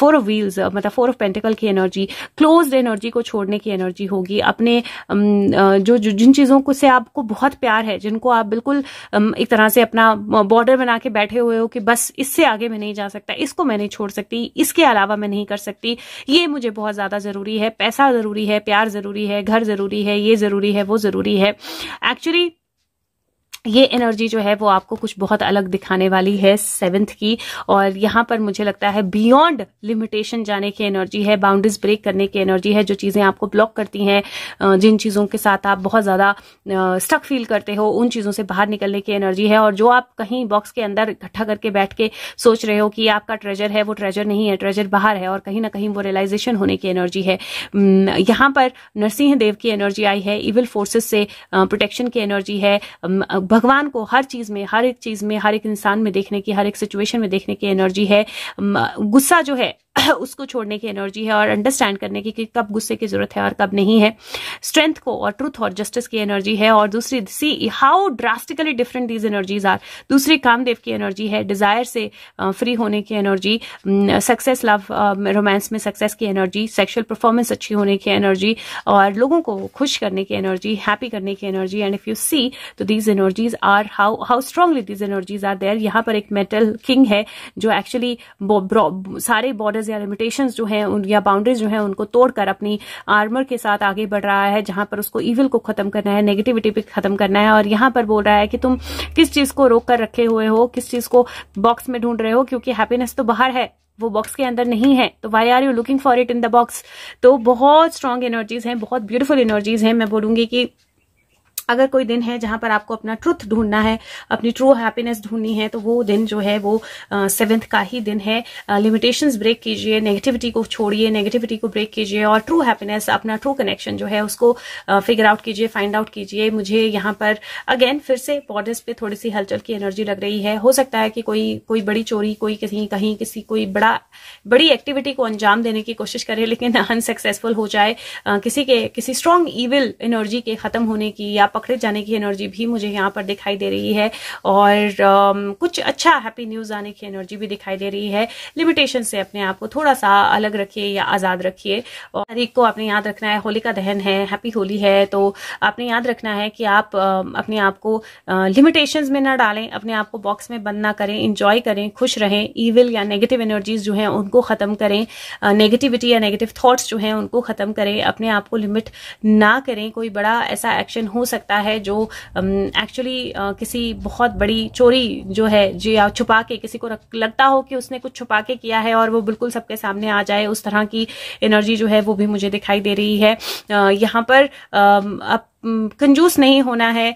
four of wheels मतलब फोर ऑफ पेंटिकल की एनर्जी क्लोज एनर्जी को छोड़ने की एनर्जी होगी अपने mm, uh, जो जिन चीज़ों को से आपको बहुत प्यार है जिनको आप बिल्कुल mm, एक तरह से अपना बॉर्डर uh, बना के बैठे हुए हो कि बस इससे आगे मैं नहीं जा सकता इसको मैं नहीं छोड़ सकती इसके अलावा मैं नहीं कर सकती ये मुझे बहुत ज़्यादा ज़रूरी है पैसा ज़रूरी है प्यार ज़रूरी है घर ज़रूरी है ये ज़रूरी है वो ज़रूरी है एक्चुअली ये एनर्जी जो है वो आपको कुछ बहुत अलग दिखाने वाली है सेवेंथ की और यहाँ पर मुझे लगता है बियॉन्ड लिमिटेशन जाने की एनर्जी है बाउंड्रीज ब्रेक करने की एनर्जी है जो चीज़ें आपको ब्लॉक करती हैं जिन चीज़ों के साथ आप बहुत ज़्यादा स्टक फील करते हो उन चीज़ों से बाहर निकलने की एनर्जी है और जो आप कहीं बॉक्स के अंदर इकट्ठा करके बैठ के सोच रहे हो कि आपका ट्रेजर है वो ट्रेजर नहीं है ट्रेजर बाहर है और कहीं ना कहीं वो रियलाइजेशन होने की एनर्जी है यहाँ पर नरसिंह देव की एनर्जी आई है इविल फोर्सेस से प्रोटेक्शन की एनर्जी है भगवान को हर चीज़ में हर एक चीज़ में हर एक इंसान में देखने की हर एक सिचुएशन में देखने की एनर्जी है गुस्सा जो है उसको छोड़ने की एनर्जी है और अंडरस्टैंड करने की कि कब गुस्से की जरूरत है और कब नहीं है स्ट्रेंथ को और ट्रूथ और जस्टिस की एनर्जी है और दूसरी see how drastically different these energies are दूसरी कामदेव की एनर्जी है डिजायर से फ्री होने की एनर्जी सक्सेस लव रोमांस में सक्सेस की एनर्जी सेक्शुअल परफॉर्मेंस अच्छी होने की एनर्जी और लोगों को खुश करने की एनर्जी हैप्पी करने की energy and if you see तो these energies are how how strongly these energies are there यहां पर एक मेटल किंग है जो एक्चुअली सारे बॉर्डर्स या लिमिटेशन जो है उन या बाउंड्रीज जो है उनको तोड़कर अपनी आर्मर के साथ आगे बढ़ रहा है जहां पर उसको ईविल को खत्म करना है नेगेटिविटी भी खत्म करना है और यहां पर बोल रहा है कि तुम किस चीज को रोक कर रखे हुए हो किस चीज को बॉक्स में ढूंढ रहे हो क्योंकि हैप्पीनेस तो बाहर है वो बॉक्स के अंदर नहीं है तो why are you looking for it in the box तो बहुत स्ट्रांग एनर्जीज हैं बहुत ब्यूटीफुल एनर्जीज हैं मैं बोलूंगी कि अगर कोई दिन है जहां पर आपको अपना ट्रुथ ढूंढना है अपनी ट्रू हैप्पीनेस ढूंढनी है तो वो दिन जो है वो सेवेंथ का ही दिन है लिमिटेशंस ब्रेक कीजिए नेगेटिविटी को छोड़िए नेगेटिविटी को ब्रेक कीजिए और ट्रू हैप्पीनेस अपना ट्रू कनेक्शन जो है उसको फिगर आउट कीजिए फाइंड आउट कीजिए मुझे यहाँ पर अगेन फिर से बॉर्डर्स पे थोड़ी सी हलचल की एनर्जी लग रही है हो सकता है कि कोई कोई बड़ी चोरी कोई कहीं कहीं किसी कोई बड़ा बड़ी एक्टिविटी को अंजाम देने की कोशिश करे लेकिन अनसक्सेसफुल हो जाए किसी के किसी स्ट्रांग ईविल एनर्जी के खत्म होने की या पकड़े जाने की एनर्जी भी मुझे यहाँ पर दिखाई दे रही है और कुछ अच्छा हैप्पी न्यूज़ आने की एनर्जी भी दिखाई दे रही है लिमिटेशन से अपने आप को थोड़ा सा अलग रखिए या आज़ाद रखिए और तारीख को आपने याद रखना है होली का दहन है हैप्पी होली है तो आपने याद रखना है कि आप अपने आप को लिमिटेशन में ना डालें अपने आप को बॉक्स में बंद ना करें इंजॉय करें खुश रहें ईविल या नेगेटिव एनर्जीज जो हैं उनको ख़त्म करें नेगेटिविटी या नेगेटिव थाट्स जो हैं उनको ख़त्म करें अपने आप को लिमिट ना करें कोई बड़ा ऐसा एक्शन हो सकता सकता है जो एक्चुअली um, uh, किसी बहुत बड़ी चोरी जो है जी छुपा के किसी को लगता हो कि उसने कुछ छुपा के किया है और वो बिल्कुल सबके सामने आ जाए उस तरह की एनर्जी जो है वो भी मुझे दिखाई दे रही है uh, यहाँ पर अब कंजूस नहीं होना है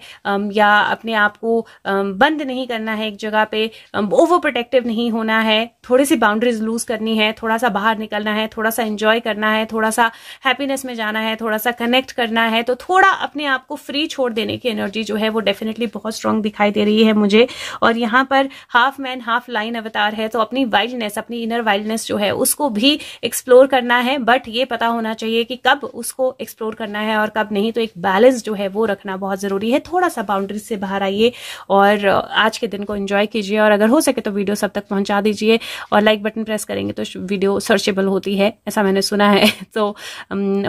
या अपने आप को बंद नहीं करना है एक जगह पे ओवर प्रोटेक्टिव नहीं होना है थोड़ी सी बाउंड्रीज लूज करनी है थोड़ा सा बाहर निकलना है थोड़ा सा इंजॉय करना है थोड़ा सा हैप्पीनेस में जाना है थोड़ा सा कनेक्ट करना है तो थोड़ा अपने आप को फ्री छोड़ देने की एनर्जी जो है वो डेफिनेटली बहुत स्ट्रांग दिखाई दे रही है मुझे और यहाँ पर हाफ मैन हाफ लाइन अवतार है तो अपनी वाइल्डनेस अपनी इनर वाइल्डनेस जो है उसको भी एक्सप्लोर करना है बट ये पता होना चाहिए कि कब उसको एक्सप्लोर करना है और कब नहीं तो एक बैलेंस बैलेंस जो है वो रखना बहुत ज़रूरी है थोड़ा सा बाउंड्रीज से बाहर आइए और आज के दिन को इन्जॉय कीजिए और अगर हो सके तो वीडियो सब तक पहुँचा दीजिए और लाइक बटन प्रेस करेंगे तो वीडियो सर्चेबल होती है ऐसा मैंने सुना है तो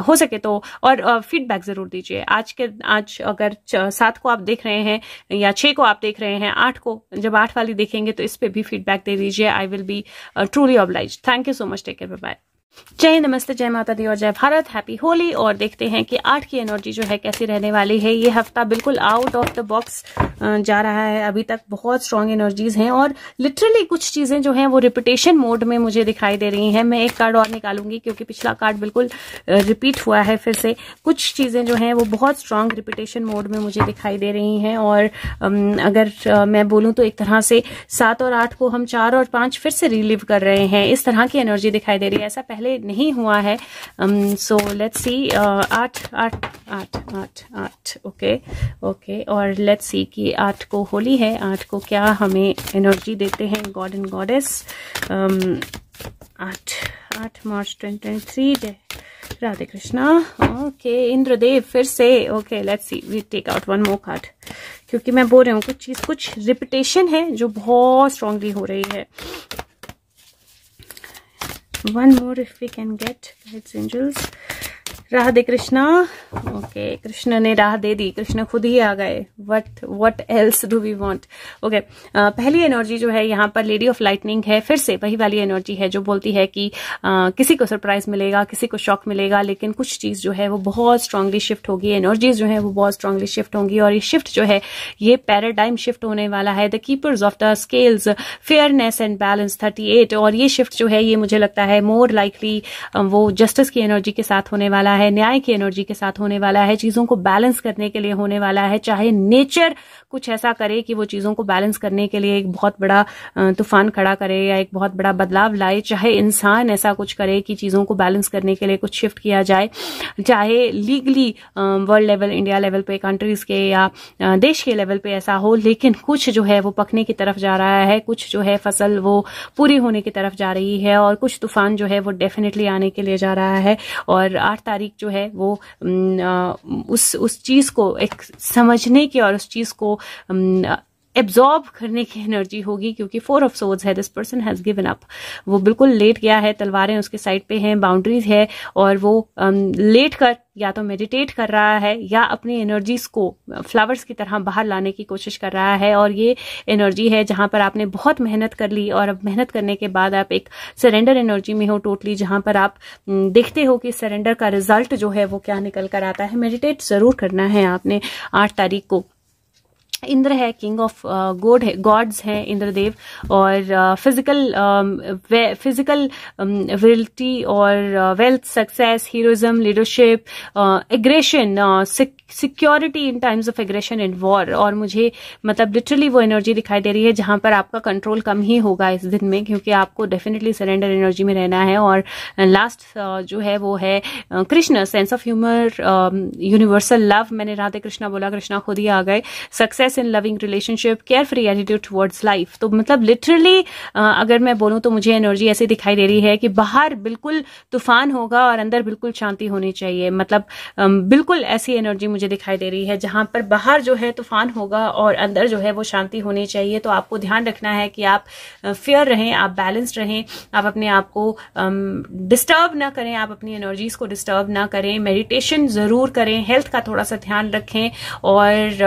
हो सके तो और फीडबैक ज़रूर दीजिए आज के आज अगर सात को आप देख रहे हैं या छः को आप देख रहे हैं आठ को जब आठ वाली देखेंगे तो इस पर भी फीडबैक दे दीजिए I will be truly oblige thank you so much take care bye जय नमस्ते जय माता दी और जय भारत हैप्पी होली और देखते हैं कि आठ की एनर्जी जो है कैसी रहने वाली है ये हफ्ता बिल्कुल आउट ऑफ द बॉक्स जा रहा है अभी तक बहुत स्ट्रांग एनर्जीज हैं और लिटरली कुछ चीज़ें जो हैं वो रिपीटेशन मोड में मुझे दिखाई दे रही हैं मैं एक कार्ड और निकालूंगी क्योंकि पिछला कार्ड बिल्कुल रिपीट हुआ है फिर से कुछ चीज़ें जो है वो बहुत स्ट्रांग रिपीटेशन मोड में मुझे दिखाई दे रही है और अगर मैं बोलूँ तो एक तरह से सात और आठ को हम चार और पांच फिर से रिलीव कर रहे हैं इस तरह की एनर्जी दिखाई दे रही है ऐसा पहले नहीं हुआ है सो लेट्स सी आठ आठ आठ आठ आठ ओके ओके और लेट्स सी कि आठ को होली है आठ को क्या हमें एनर्जी देते हैं गॉड एंड गॉडेस आठ आठ March twenty twenty three day Radhe Krishna okay Indradev फिर से okay let's see we take out one more card क्योंकि मैं बोल रही हूँ कुछ चीज़ कुछ रिपीटेशन है जो बहुत स्ट्रांगली हो रही है one more if we can get guides angels राह दे कृष्णा ओके कृष्ण ने राह दे दी कृष्ण खुद ही आ गए what what else do we want okay पहली एनर्जी जो है यहाँ पर लेडी ऑफ लाइटनिंग है फिर से वही वाली एनर्जी है जो बोलती है कि uh, किसी को सरप्राइज मिलेगा किसी को शॉक मिलेगा लेकिन कुछ चीज जो है वो बहुत स्ट्रांगली शिफ्ट होगी एनर्जीज जो है वो बहुत स्ट्रांगली शिफ्ट होंगी और ये शिफ्ट जो है ये पैराडाइम शिफ्ट होने वाला है the keepers of the scales fairness and balance thirty eight और ये शिफ्ट जो है ये मुझे लगता है मोर लाइकली वो जस्टिस की एनर्जी के साथ होने वाला है न्याय की एनर्जी के साथ होने वाला है चीजों को बैलेंस करने के लिए होने वाला है चाहे नेचर कुछ ऐसा करे कि वो चीजों को बैलेंस करने के लिए एक बहुत बड़ा तूफान खड़ा करे या एक बहुत बड़ा बदलाव लाए चाहे इंसान ऐसा कुछ करे कि चीजों को बैलेंस करने के लिए कुछ शिफ्ट किया जाए चाहे legally world level India level पे कंट्रीज के या देश के लेवल पे ऐसा हो लेकिन कुछ जो है वो पकने की तरफ जा रहा है कुछ जो है फसल वो पूरी होने की तरफ जा रही है और कुछ तूफान जो है वो डेफिनेटली आने के लिए जा रहा है और आठ तारीख तारीख जो है वो उस उस चीज़ को एक समझने की और उस चीज़ को एब्जॉर्ब करने की एनर्जी होगी क्योंकि फोर ऑफ सोर्स है this person has given up वो बिल्कुल लेट गया है तलवारें उसके साइड पे हैं बाउंड्रीज है और वो um, लेट कर या तो मेडिटेट कर रहा है या अपनी एनर्जीज को फ्लावर्स uh, की तरह बाहर लाने की कोशिश कर रहा है और ये एनर्जी है जहां पर आपने बहुत मेहनत कर ली और अब मेहनत करने के बाद आप एक सरेंडर एनर्जी में हो टोटली जहां पर आप um, देखते हो कि सरेंडर का रिजल्ट जो है वो क्या निकल कर आता है मेडिटेट जरूर करना है आपने आठ तारीख को इंद्र है किंग ऑफ गोड है गॉड्स हैं इंद्रदेव और फिजिकल फिजिकल विलिटी और wealth success heroism leadership aggression security in times of aggression and war और मुझे मतलब लिटरली वो एनर्जी दिखाई दे रही है जहां पर आपका कंट्रोल कम ही होगा इस दिन में क्योंकि आपको डेफिनेटली सरेंडर एनर्जी में रहना है और लास्ट जो है वो है Krishna sense of humour universal love मैंने राधे कृष्णा बोला कृष्णा खुद ही आ गए success generous loving relationship care free attitude towards life तो मतलब लिटरली अगर मैं बोलूँ तो मुझे एनर्जी ऐसी दिखाई दे रही है कि बाहर बिल्कुल तूफान होगा और अंदर बिल्कुल शांति होनी चाहिए मतलब बिल्कुल ऐसी एनर्जी मुझे दिखाई दे रही है जहां पर बाहर जो है तूफान होगा और अंदर जो है वो शांति होनी चाहिए तो आपको ध्यान रखना है कि आप फेयर रहें आप बैलेंस्ड रहें आप अपने आप को डिस्टर्ब ना करें आप अपनी एनर्जीज को डिस्टर्ब ना करें मेडिटेशन ज़रूर करें हेल्थ का थोड़ा सा ध्यान रखें और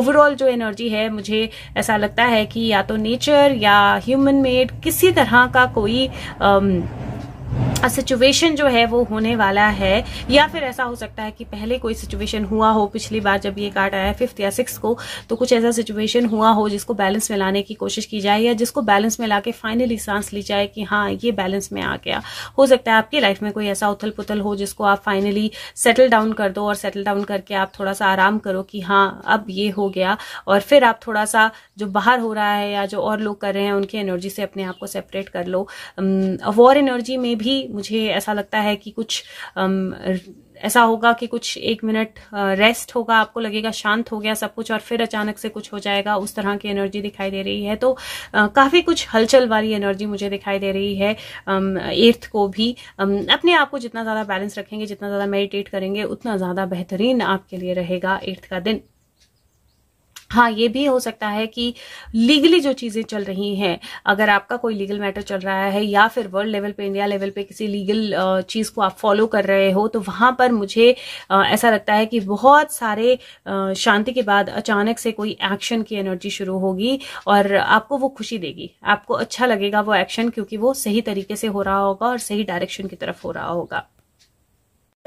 ओवरऑल जो एनर्जी है मुझे ऐसा लगता है कि या तो नेचर या ह्यूमन मेड किसी तरह का कोई um, सिचुएशन जो है वो होने वाला है या फिर ऐसा हो सकता है कि पहले कोई सिचुएशन हुआ हो पिछली बार जब ये कार्ड आया फिफ्थ या सिक्स को तो कुछ ऐसा सिचुएशन हुआ हो जिसको बैलेंस में लाने की कोशिश की जाए या जिसको बैलेंस में ला के फाइनली सांस ली जाए कि हाँ ये बैलेंस में आ गया हो सकता है आपकी लाइफ में कोई ऐसा उथल पुथल हो जिसको आप फाइनली सेटल डाउन कर दो और सेटल डाउन करके आप थोड़ा सा आराम करो कि हाँ अब ये हो गया और फिर आप थोड़ा सा जो बाहर हो रहा है या जो और लोग कर रहे हैं उनकी एनर्जी से अपने आप को सेपरेट कर लो वॉर एनर्जी में भी मुझे ऐसा लगता है कि कुछ अम, ऐसा होगा कि कुछ एक मिनट रेस्ट होगा आपको लगेगा शांत हो गया सब कुछ और फिर अचानक से कुछ हो जाएगा उस तरह की एनर्जी दिखाई दे रही है तो काफ़ी कुछ हलचल वाली एनर्जी मुझे दिखाई दे रही है एर्थ को भी अपने आप को जितना ज़्यादा बैलेंस रखेंगे जितना ज़्यादा मेडिटेट करेंगे उतना ज़्यादा बेहतरीन आपके लिए रहेगा एर्थ का दिन हाँ ये भी हो सकता है कि लीगली जो चीज़ें चल रही हैं अगर आपका कोई लीगल मैटर चल रहा है या फिर वर्ल्ड लेवल पे इंडिया लेवल पे किसी लीगल चीज़ को आप फॉलो कर रहे हो तो वहाँ पर मुझे ऐसा लगता है कि बहुत सारे शांति के बाद अचानक से कोई एक्शन की एनर्जी शुरू होगी और आपको वो खुशी देगी आपको अच्छा लगेगा वो एक्शन क्योंकि वो सही तरीके से हो रहा होगा और सही डायरेक्शन की तरफ हो रहा होगा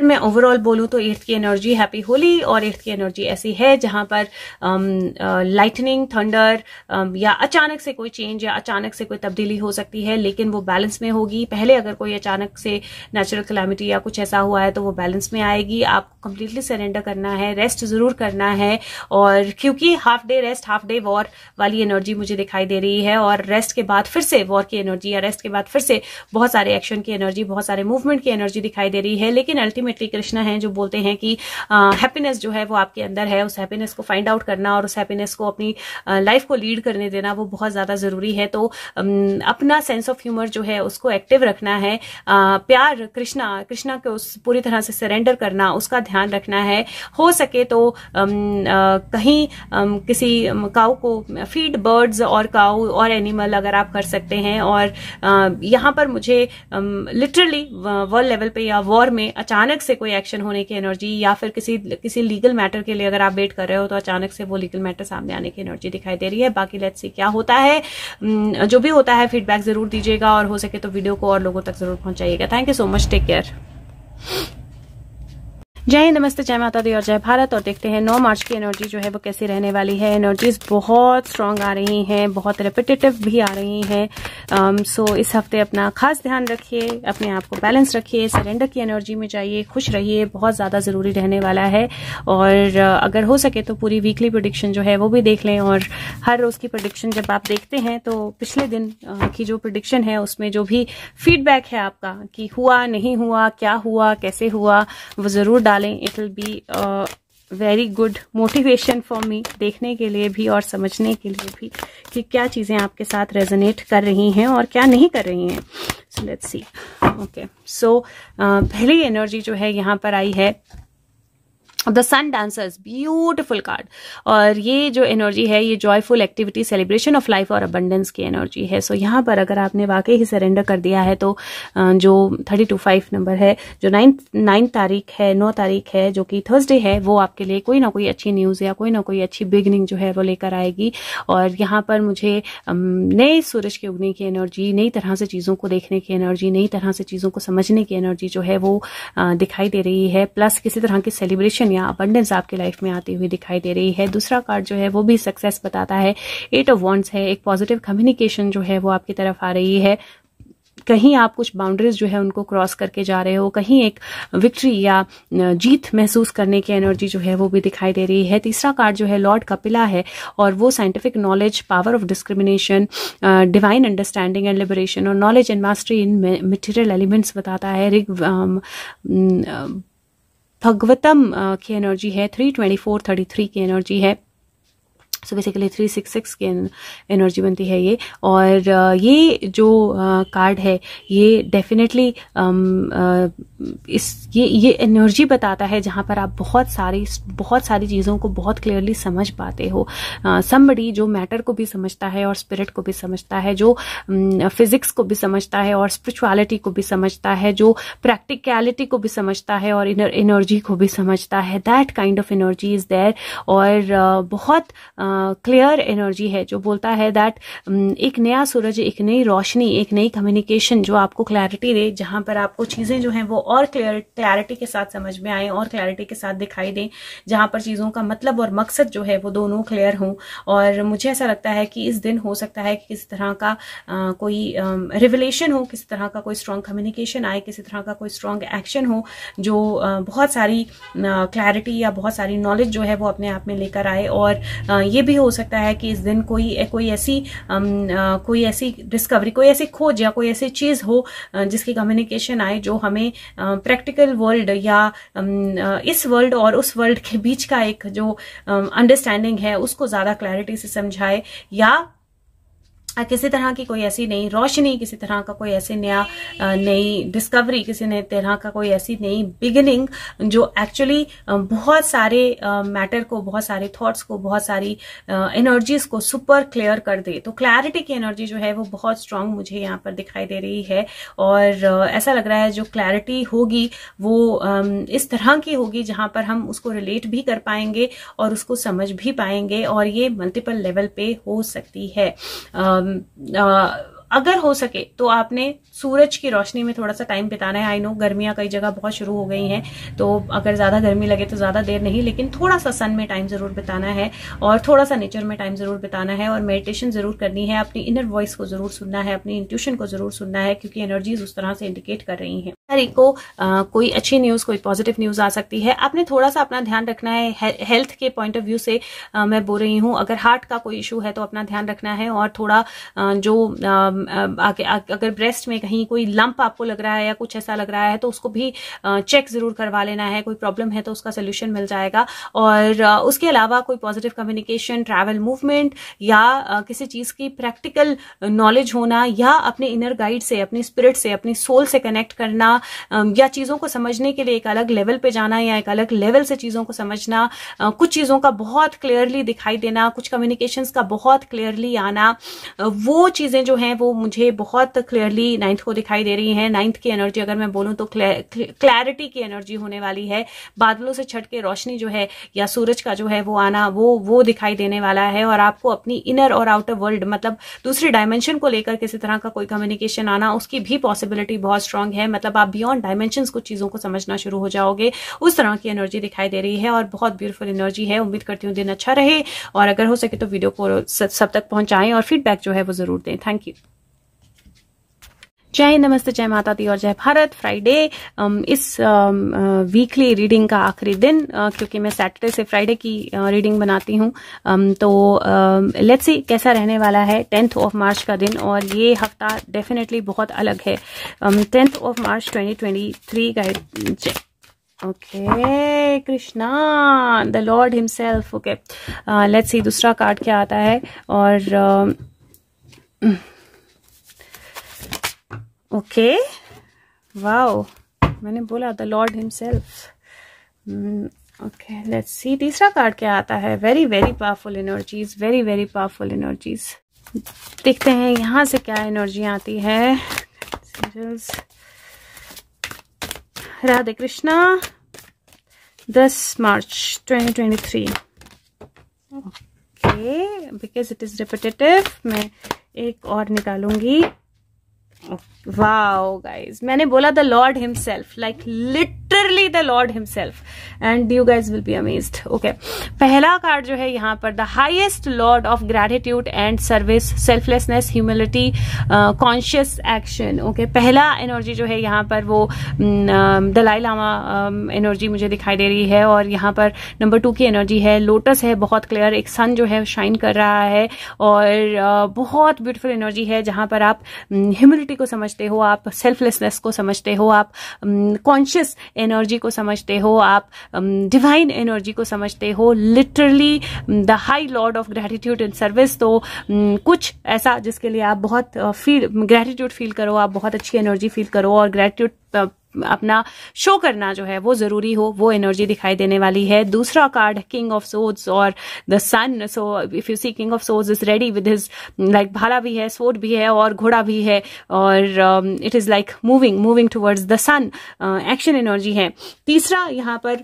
मैं ओवरऑल बोलूँ तो एर्थ की एनर्जी हैप्पी होली और एर्थ की एनर्जी ऐसी है जहां पर lightning um, thunder uh, um, या अचानक से कोई चेंज या अचानक से कोई तब्दीली हो सकती है लेकिन वो बैलेंस में होगी पहले अगर कोई अचानक से नेचुरल कलेमिटी या कुछ ऐसा हुआ है तो वो बैलेंस में आएगी आपको कंप्लीटली सरेंडर करना है रेस्ट ज़रूर करना है और क्योंकि half day rest half day war वाली एनर्जी मुझे दिखाई दे रही है और रेस्ट के बाद फिर से वॉर की एनर्जी या रेस्ट के बाद फिर से बहुत सारे एक्शन की एनर्जी बहुत सारे मूवमेंट की एनर्जी दिखाई दे रही है लेकिन अल्टीमेट अल्टीमेटली कृष्णा हैं जो बोलते हैं कि हैप्पीनेस जो है वो आपके अंदर है उस हैप्पीनेस को फाइंड आउट करना और उस हैप्पीनेस को अपनी लाइफ को लीड करने देना वो बहुत ज़्यादा ज़रूरी है तो अपना सेंस ऑफ ह्यूमर जो है उसको एक्टिव रखना है प्यार कृष्णा कृष्णा को उस पूरी तरह से सरेंडर करना उसका ध्यान रखना है हो सके तो कहीं किसी काउ को फीड बर्ड्स और काउ और एनिमल अगर आप कर सकते हैं और यहाँ पर मुझे लिटरली वर्ल्ड लेवल पे या वॉर में अचानक अचानक से कोई एक्शन होने की एनर्जी या फिर किसी किसी लीगल मैटर के लिए अगर आप वेट कर रहे हो तो अचानक से वो लीगल मैटर सामने आने की एनर्जी दिखाई दे रही है बाकी लेट्स सी क्या होता है हम्म, जो भी होता है फीडबैक जरूर दीजिएगा और हो सके तो वीडियो को और लोगों तक जरूर पहुंचाइएगा thank you so much take care जय हिंद नमस्ते जय माता दी और जय भारत और देखते हैं 9 मार्च की एनर्जी जो है वो कैसी रहने वाली है एनर्जीज बहुत स्ट्रांग आ रही हैं बहुत रेपिटेटिव भी आ रही हैं सो um, so, इस हफ्ते अपना खास ध्यान रखिए अपने आप को बैलेंस रखिए सरेंडर की एनर्जी में जाइए खुश रहिए बहुत ज़्यादा ज़रूरी रहने वाला है और uh, अगर हो सके तो पूरी वीकली प्रोडिक्शन जो है वो भी देख लें और हर रोज़ की प्रोडिक्शन जब आप देखते हैं तो पिछले दिन uh, की जो प्रोडिक्शन है उसमें जो भी फीडबैक है आपका कि हुआ नहीं हुआ क्या हुआ कैसे हुआ वो ज़रूर डाल डालें it will be very good motivation for me देखने के लिए भी और समझने के लिए भी कि क्या चीज़ें आपके साथ रेजोनेट कर रही हैं और क्या नहीं कर रही हैं so let's C okay so पहली एनर्जी जो है यहाँ पर आई है the sun dancers beautiful card और ये जो एनर्जी है ये joyful activity celebration of life और अबंडेंस की एनर्जी है सो so, यहाँ पर अगर आपने वाकई ही सरेंडर कर दिया है तो जो थर्टी टू फाइव नंबर है जो नाइन्थ नाइन्थ तारीख है नौ तारीख है जो कि थर्सडे है वो आपके लिए कोई ना कोई अच्छी न्यूज़ या कोई ना कोई अच्छी बिगनिंग जो है वो लेकर आएगी और यहाँ पर मुझे नए सूरज के उगने की एनर्जी नई तरह से चीज़ों को देखने की एनर्जी नई तरह से चीज़ों को समझने की एनर्जी जो है वो दिखाई दे रही है प्लस किसी तरह की सेलिब्रेशन खुशियां अबंडेंस आपकी लाइफ में आती हुई दिखाई दे रही है दूसरा कार्ड जो है वो भी सक्सेस बताता है एट ऑफ वॉन्ट्स है एक पॉजिटिव कम्युनिकेशन जो है वो आपकी तरफ आ रही है कहीं आप कुछ बाउंड्रीज जो है उनको क्रॉस करके जा रहे हो कहीं एक विक्ट्री या जीत महसूस करने की एनर्जी जो है वो भी दिखाई दे रही है तीसरा कार्ड जो है लॉर्ड कपिला है और वो scientific knowledge power of discrimination divine understanding and liberation और knowledge and mastery in material elements बताता है रिग भगवतम की एनर्जी है three twenty four thirty three की एनर्जी है so basically three six six की एनर्जी बनती है ये और ये जो कार्ड है ये डेफिनेटली इस ये ये एनर्जी बताता है जहाँ पर आप बहुत सारी बहुत सारी चीज़ों को बहुत क्लियरली समझ पाते हो समबड़ी जो मैटर को भी समझता है और स्पिरिट को भी समझता है जो फिजिक्स को भी समझता है और स्पिरिचुअलिटी को भी समझता है जो प्रैक्टिकलिटी को भी समझता है और इनर एनर्जी को भी समझता है that kind of energy is there और बहुत आ, क्लियर एनर्जी है जो बोलता है दैट um, एक नया सूरज एक नई रोशनी एक नई कम्युनिकेशन जो आपको क्लैरिटी दे जहाँ पर आपको चीज़ें जो हैं वो और क्लियर क्लैरिटी के साथ समझ में आए और क्लैरिटी के साथ दिखाई दें जहाँ पर चीज़ों का मतलब और मकसद जो है वो दोनों क्लियर हों और मुझे ऐसा लगता है कि इस दिन हो सकता है कि किसी तरह का आ, कोई रिविलेशन um, हो किसी तरह का कोई स्ट्रॉन्ग कम्युनिकेशन आए किसी तरह का कोई स्ट्रॉन्ग एक्शन हो जो आ, बहुत सारी क्लैरिटी या बहुत सारी नॉलेज जो है वो अपने आप में लेकर आए और आ, ये भी हो सकता है कि इस दिन कोई कोई ऐसी कोई ऐसी डिस्कवरी कोई ऐसी खोज या कोई ऐसी चीज़ हो जिसकी कम्युनिकेशन आए जो हमें प्रैक्टिकल वर्ल्ड या इस वर्ल्ड और उस वर्ल्ड के बीच का एक जो अंडरस्टैंडिंग है उसको ज़्यादा क्लैरिटी से समझाए या किसी तरह की कोई ऐसी नई रोशनी किसी तरह का कोई ऐसी नया नई डिस्कवरी किसी नए तरह का कोई ऐसी नई बिगिनिंग जो एक्चुअली बहुत सारे मैटर को बहुत सारे थॉट्स को बहुत सारी एनर्जीज को सुपर क्लियर कर दे तो क्लैरिटी की एनर्जी जो है वो बहुत स्ट्रांग मुझे यहाँ पर दिखाई दे रही है और ऐसा लग रहा है जो क्लैरिटी होगी वो इस तरह की होगी जहाँ पर हम उसको रिलेट भी कर पाएंगे और उसको समझ भी पाएंगे और ये मल्टीपल लेवल पे हो सकती है अगर हो सके तो आपने सूरज की रोशनी में थोड़ा सा टाइम बिताना है आई नो गर्मियां कई जगह बहुत शुरू हो गई हैं तो अगर ज़्यादा गर्मी लगे तो ज़्यादा देर नहीं लेकिन थोड़ा सा सन में टाइम ज़रूर बिताना है और थोड़ा सा नेचर में टाइम ज़रूर बिताना है और मेडिटेशन ज़रूर करनी है अपनी इनर वॉइस को ज़रूर सुनना है अपनी इंट्यूशन को ज़रूर सुनना है क्योंकि एनर्जीज उस तरह से इंडिकेट कर रही है हर एक को आ, कोई अच्छी न्यूज़ कोई पॉजिटिव न्यूज़ आ सकती है आपने थोड़ा सा अपना ध्यान रखना है हे, हेल्थ के पॉइंट ऑफ व्यू से आ, मैं बोल रही हूँ अगर हार्ट का कोई इशू है तो अपना ध्यान रखना है और थोड़ा आ, जो आ, आ, आ, अगर ब्रेस्ट में कहीं कोई लंप आपको लग रहा है या कुछ ऐसा लग रहा है तो उसको भी आ, चेक ज़रूर करवा लेना है कोई प्रॉब्लम है तो उसका सोल्यूशन मिल जाएगा और आ, उसके अलावा कोई पॉजिटिव कम्युनिकेशन ट्रैवल मूवमेंट या किसी चीज़ की प्रैक्टिकल नॉलेज होना या अपने इनर गाइड से अपनी स्पिरिट से अपनी सोल से कनेक्ट करना या चीज़ों को समझने के लिए एक अलग लेवल पे जाना या एक अलग लेवल से चीज़ों को समझना कुछ चीज़ों का बहुत क्लियरली दिखाई देना कुछ कम्युनिकेशंस का बहुत क्लियरली आना वो चीज़ें जो हैं वो मुझे बहुत क्लियरली नाइन्थ को दिखाई दे रही हैं नाइन्थ की एनर्जी अगर मैं बोलूँ तो क्लैरिटी की एनर्जी होने वाली है बादलों से छट के रोशनी जो है या सूरज का जो है वो आना वो वो दिखाई देने वाला है और आपको अपनी इनर और आउटर वर्ल्ड मतलब दूसरी डायमेंशन को लेकर किसी तरह का कोई कम्युनिकेशन आना उसकी भी पॉसिबिलिटी बहुत स्ट्रांग है मतलब आप बियॉन्ड डायमेंशन कुछ चीज़ों को समझना शुरू हो जाओगे उस तरह की एनर्जी दिखाई दे रही है और बहुत ब्यूटीफुल एनर्जी है उम्मीद करती हूँ दिन अच्छा रहे और अगर हो सके तो वीडियो को सब तक पहुंचाएं और फीडबैक जो है वो ज़रूर दें थैंक यू जय नमस्ते जय माता दी और जय भारत फ्राइडे um, इस वीकली um, रीडिंग uh, का आखिरी दिन uh, क्योंकि मैं सैटरडे से फ्राइडे की रीडिंग uh, बनाती हूँ um, तो लेट्स सी कैसा रहने वाला है टेंथ ऑफ मार्च का दिन और ये हफ्ता डेफिनेटली बहुत अलग है टेंथ ऑफ मार्च 2023 का okay Krishna the lord himself okay let's see दूसरा कार्ड क्या आता है और uh, ओके वाओ मैंने बोला the lord himself okay let's see तीसरा कार्ड क्या आता है very very powerful energies very very powerful energies देखते हैं यहाँ से क्या एनर्जी आती है राधे कृष्णा दस March 2023 okay because it is repetitive मैं एक और निकालूंगी वाओ गाइज मैंने बोला the lord himself like literally the lord himself and you guys will be amazed okay पहला कार्ड जो है यहाँ पर the highest lord of gratitude and service selflessness humility conscious action okay पहला एनर्जी जो है यहाँ पर वो दलाई लामा एनर्जी मुझे दिखाई दे रही है और यहाँ पर नंबर टू की एनर्जी है लोटस है बहुत क्लियर एक सन जो है शाइन कर रहा है और uh, बहुत ब्यूटिफुल एनर्जी है जहां पर आप ह्यूमिलिटी mm, फिलोसफी को समझते हो आप सेल्फलेसनेस को समझते हो आप कॉन्शियस um, एनर्जी को समझते हो आप डिवाइन um, एनर्जी को समझते हो literally the high lord of gratitude and service तो um, कुछ ऐसा जिसके लिए आप बहुत फील ग्रेटिट्यूड फील करो आप बहुत अच्छी एनर्जी फील करो और ग्रेटिट्यूड अपना शो करना जो है वो ज़रूरी हो वो एनर्जी दिखाई देने वाली है दूसरा कार्ड किंग ऑफ सोड्स और the sun so if you see king of swords is ready with his like भाला भी है सोड भी है और घोड़ा भी है और it is like moving moving towards the sun action energy है तीसरा यहाँ पर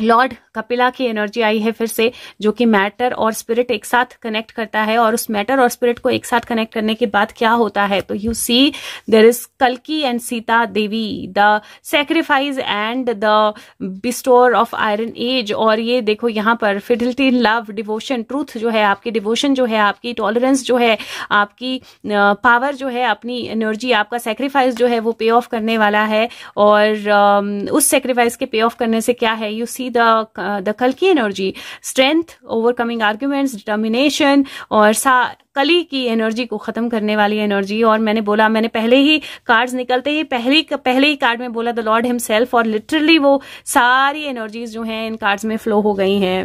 लॉर्ड कपिला की एनर्जी आई है फिर से जो कि मैटर और स्पिरिट एक साथ कनेक्ट करता है और उस मैटर और स्पिरिट को एक साथ कनेक्ट करने के बाद क्या होता है तो यू सी देर इज कलकी and Sita Devi the sacrifice and the bestower of iron age और ये देखो यहाँ पर फिडिलिटी लव डिवोशन ट्रूथ जो है आपकी डिवोशन जो है आपकी टॉलरेंस जो है आपकी पावर जो है अपनी एनर्जी आपका सेक्रीफाइस जो है वो पे ऑफ करने वाला है और उस सेक्रीफाइस के पे ऑफ करने से क्या है you see see the the the Kalki energy, strength, overcoming arguments, और सा कली की एनर्जी को खत्म करने वाली एनर्जी और मैंने बोला मैंने पहले ही कार्ड्स निकलते ही पहले पहले ही कार्ड में बोला द लॉर्ड हिमसेल्फ और लिटरली वो सारी एनर्जीज जो हैं इन कार्ड्स में फ्लो हो गई हैं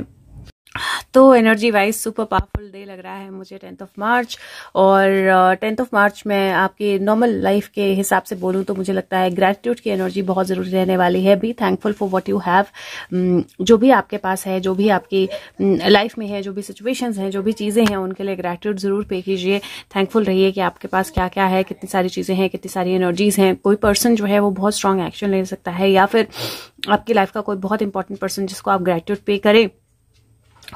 तो energy wise super powerful day लग रहा है मुझे टेंथ ऑफ मार्च और टेंथ ऑफ मार्च में आपकी नॉर्मल लाइफ के हिसाब से बोलूँ तो मुझे लगता है ग्रेटिट्यूड की एनर्जी बहुत ज़रूरी रहने वाली है be thankful for what you have जो भी आपके पास है जो भी आपकी लाइफ में है जो भी सिचुएशंस हैं जो भी चीज़ें हैं उनके लिए ग्रेटिट्यूड ज़रूर पे कीजिए थैंकफुल रहिए कि आपके पास क्या क्या है कितनी सारी चीज़ें हैं कितनी सारी एनर्जीज़ हैं कोई पर्सन जो है वो बहुत स्ट्रांग एक्शन ले सकता है या फिर आपकी लाइफ का कोई बहुत इंपॉर्टेंट पर्सन जिसको आप ग्रेटिट्यूड पे करें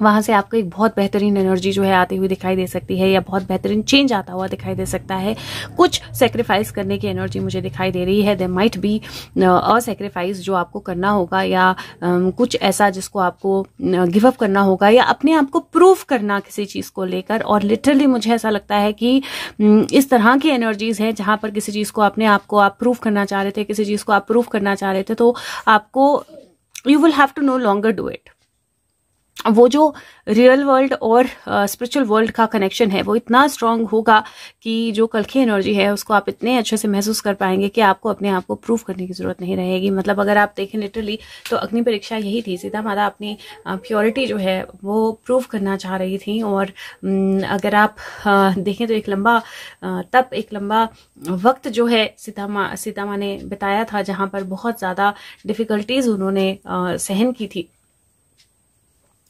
वहाँ से आपको एक बहुत बेहतरीन एनर्जी जो है आती हुई दिखाई दे सकती है या बहुत बेहतरीन चेंज आता हुआ दिखाई दे सकता है कुछ सेक्रीफाइस करने की एनर्जी मुझे दिखाई दे रही है they might be a sacrifice जो आपको करना होगा या um, कुछ ऐसा जिसको आपको गिव uh, अप करना होगा या अपने आप को प्रूव करना किसी चीज़ को लेकर और लिटरली मुझे ऐसा लगता है कि um, इस तरह की एनर्जीज हैं जहाँ पर किसी चीज़ को अपने आप को आप प्रूफ करना चाह रहे थे किसी चीज़ को आप प्रूव करना चाह रहे थे तो आपको you will have to no longer do it वो जो रियल वर्ल्ड और स्पिरिचुअल uh, वर्ल्ड का कनेक्शन है वो इतना स्ट्रांग होगा कि जो कल की एनर्जी है उसको आप इतने अच्छे से महसूस कर पाएंगे कि आपको अपने आप को प्रूव करने की ज़रूरत नहीं रहेगी मतलब अगर आप देखें लिटरली तो अग्नि परीक्षा यही थी सीधा माता अपनी प्योरिटी uh, जो है वो प्रूव करना चाह रही थी और mm, अगर आप uh, देखें तो एक लंबा uh, तप एक लंबा वक्त जो है सीता मा सीता माँ ने बिताया था जहाँ पर बहुत ज़्यादा डिफ़िकल्टीज़ उन्होंने सहन की थी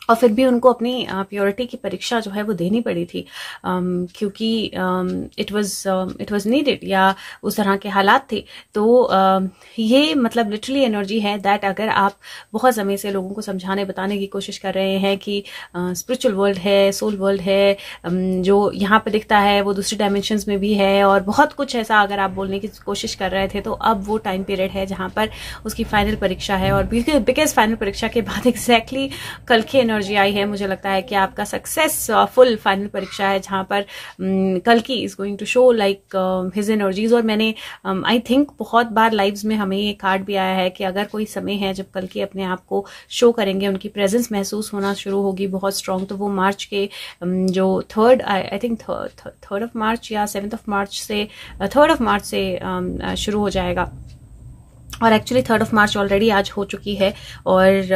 और फिर भी उनको अपनी प्योरिटी की परीक्षा जो है वो देनी पड़ी थी क्योंकि it was it was needed या उस तरह के हालात थे तो uh, ये मतलब लिटरली एनर्जी है दैट अगर आप बहुत समय से लोगों को समझाने बताने की कोशिश कर रहे हैं कि स्पिरिचुअल uh, वर्ल्ड है सोल वर्ल्ड है जो यहाँ पर दिखता है वो दूसरी डायमेंशन में भी है और बहुत कुछ ऐसा अगर आप बोलने की कोशिश कर रहे थे तो अब वो टाइम पीरियड है जहाँ पर उसकी फाइनल परीक्षा है और बिकॉज फाइनल परीक्षा के बाद एग्जैक्टली exactly कल के एनर्जी एनर्जी आई है मुझे लगता है कि आपका सक्सेस फुल फाइनल परीक्षा है जहाँ पर um, कल की is going to show like his energies और मैंने आई um, थिंक बहुत बार लाइव्स में हमें ये कार्ड भी आया है कि अगर कोई समय है जब कल की अपने आप को शो करेंगे उनकी प्रेजेंस महसूस होना शुरू होगी बहुत स्ट्रांग तो वो मार्च के um, जो third I think third of March या सेवन्थ ऑफ मार्च से थर्ड uh, ऑफ मार्च से uh, शुरू हो जाएगा और actually third of March already आज हो चुकी है और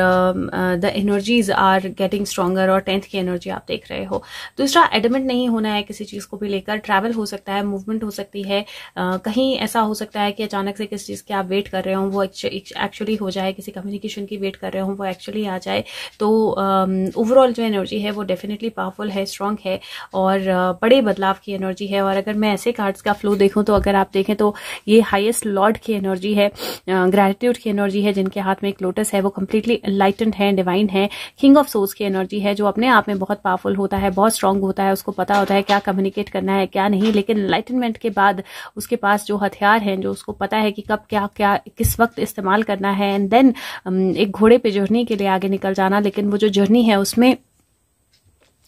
the energies are getting stronger और टेंथ की एनर्जी आप देख रहे हो दूसरा एडमिट नहीं होना है किसी चीज़ को भी लेकर ट्रैवल हो सकता है मूवमेंट हो सकती है uh, कहीं ऐसा हो सकता है कि अचानक से किसी चीज़ की आप वेट कर रहे हो वो एक्चुअली हो जाए किसी कम्युनिकेशन की वेट कर रहे हो वो एक्चुअली आ जाए तो ओवरऑल um, जो एनर्जी है वो डेफिनेटली पावरफुल है स्ट्रांग है और uh, बड़े बदलाव की एनर्जी है और अगर मैं ऐसे कार्ड्स का फ्लो देखूँ तो अगर आप देखें तो ये हाइएस्ट लॉर्ड की एनर्जी है ग्रेटिट्यूड की एनर्जी है जिनके हाथ में एक लोटस है वो कम्प्लीटली इनलाइटेंड है डिवाइन है किंग ऑफ सोर्स की एनर्जी है जो अपने आप में बहुत पावरफुल होता है बहुत स्ट्रांग होता है उसको पता होता है क्या कम्युनिकेट करना है क्या नहीं लेकिन इनलाइटनमेंट के बाद उसके पास जो हथियार हैं जो उसको पता है कि कब क्या क्या किस वक्त इस्तेमाल करना है एंड देन एक घोड़े पे जर्नी के लिए आगे निकल जाना लेकिन वो जो जर्नी है उसमें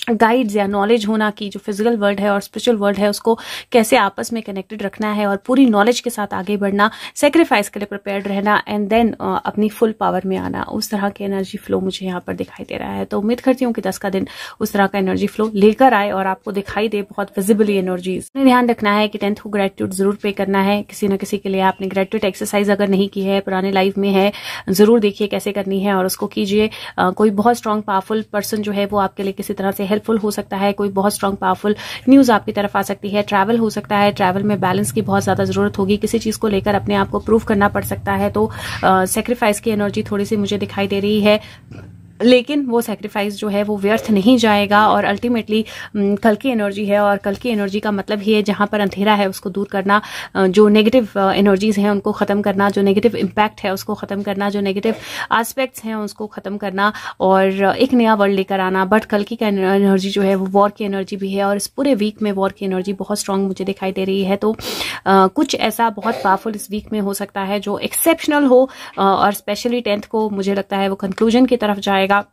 गाइड्स या नॉलेज होना कि जो फिजिकल वर्ल्ड है और स्पिरिचुअल वर्ल्ड है उसको कैसे आपस में कनेक्टेड रखना है और पूरी नॉलेज के साथ आगे बढ़ना सेक्रीफाइस के लिए प्रिपेयर्ड रहना एंड देन uh, अपनी फुल पावर में आना उस तरह के एनर्जी फ्लो मुझे यहाँ पर दिखाई दे रहा है तो उम्मीद करती हूँ कि दस का दिन उस तरह का एनर्जी फ्लो लेकर आए और आपको दिखाई दे बहुत विजिबली एनर्जीज ध्यान रखना है कि टेंथ को ग्रेटिट्यूड जरूर पे करना है किसी न किसी के लिए आपने ग्रेटिट्यूड एक्सरसाइज अगर नहीं की है पुराने लाइफ में है जरूर देखिए कैसे करनी है और उसको कीजिए कोई बहुत स्ट्रांग पावरफुल पर्सन जो है वो आपके लिए किसी तरह से हेल्पफुल हो सकता है कोई बहुत स्ट्रांग पावरफुल न्यूज़ आपकी तरफ आ सकती है ट्रैवल हो सकता है ट्रैवल में बैलेंस की बहुत ज़्यादा ज़रूरत होगी किसी चीज़ को लेकर अपने आप को प्रूव करना पड़ सकता है तो सेक्रीफाइस की एनर्जी थोड़ी सी मुझे दिखाई दे रही है लेकिन वो सेक्रीफाइस जो है वो व्यर्थ नहीं जाएगा और अल्टीमेटली कल की एनर्जी है और कल की एनर्जी का मतलब ही है जहाँ पर अंधेरा है उसको दूर करना जो नेगेटिव एनर्जीज हैं उनको ख़त्म करना जो नेगेटिव इम्पैक्ट है उसको ख़त्म करना जो नेगेटिव आस्पेक्ट्स हैं उसको ख़त्म करना और एक नया वर्ल्ड लेकर आना बट कल की एनर्जी जो है वो वॉर की एनर्जी भी है और इस पूरे वीक में वॉर की एनर्जी बहुत स्ट्रांग मुझे दिखाई दे रही है तो कुछ ऐसा बहुत पावरफुल इस वीक में हो सकता है जो एक्सेप्शनल हो और स्पेशली टेंथ को मुझे लगता है वो कंक्लूजन की तरफ जाएगा जाएगा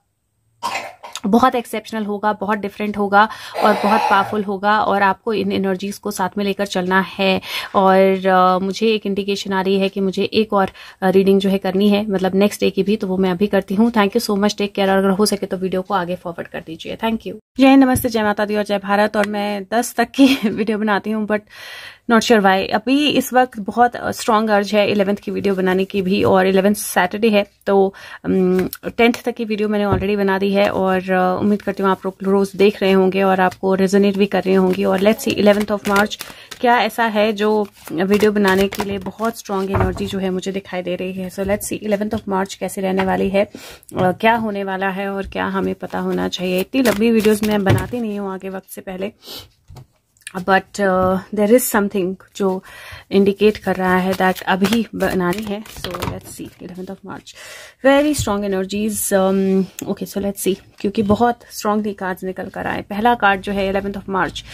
बहुत एक्सेप्शनल होगा बहुत डिफरेंट होगा और बहुत पावरफुल होगा और आपको इन एनर्जीज़ को साथ में लेकर चलना है और आ, मुझे एक इंडिकेशन आ रही है कि मुझे एक और रीडिंग जो है करनी है मतलब नेक्स्ट डे की भी तो वो मैं अभी करती हूँ thank you so much take care और अगर हो सके तो वीडियो को आगे फॉरवर्ड कर दीजिए थैंक यू जय नमस्ते जय माता दी और जय भारत और मैं दस तक की वीडियो बनाती हूँ बट नॉट श्योर वाई अभी इस वक्त बहुत स्ट्रॉन्ग अर्ज है इलेवंथ की वीडियो बनाने की भी और इलेवेंथ सैटरडे है तो टेंथ तक की वीडियो मैंने ऑलरेडी बना दी है और उम्मीद करती हूँ आप लोग रोज़ देख रहे होंगे और आपको रेजोनेट भी कर रही होंगी और let's see eleventh of March क्या ऐसा है जो वीडियो बनाने के लिए बहुत स्ट्रांग एनर्जी जो है मुझे दिखाई दे रही है so let's see eleventh of March कैसे रहने वाली है क्या होने वाला है और क्या हमें पता होना चाहिए इतनी लंबी वीडियोज़ मैं बनाती नहीं हूँ आगे वक्त से पहले बट देर इज़ समथिंग जो इंडिकेट कर रहा है दैट अभी बनानी है so let's see eleventh of March very strong energies okay so let's see क्योंकि बहुत स्ट्रांगली कार्ड निकल कर आए पहला कार्ड जो है इलेवेंथ ऑफ मार्च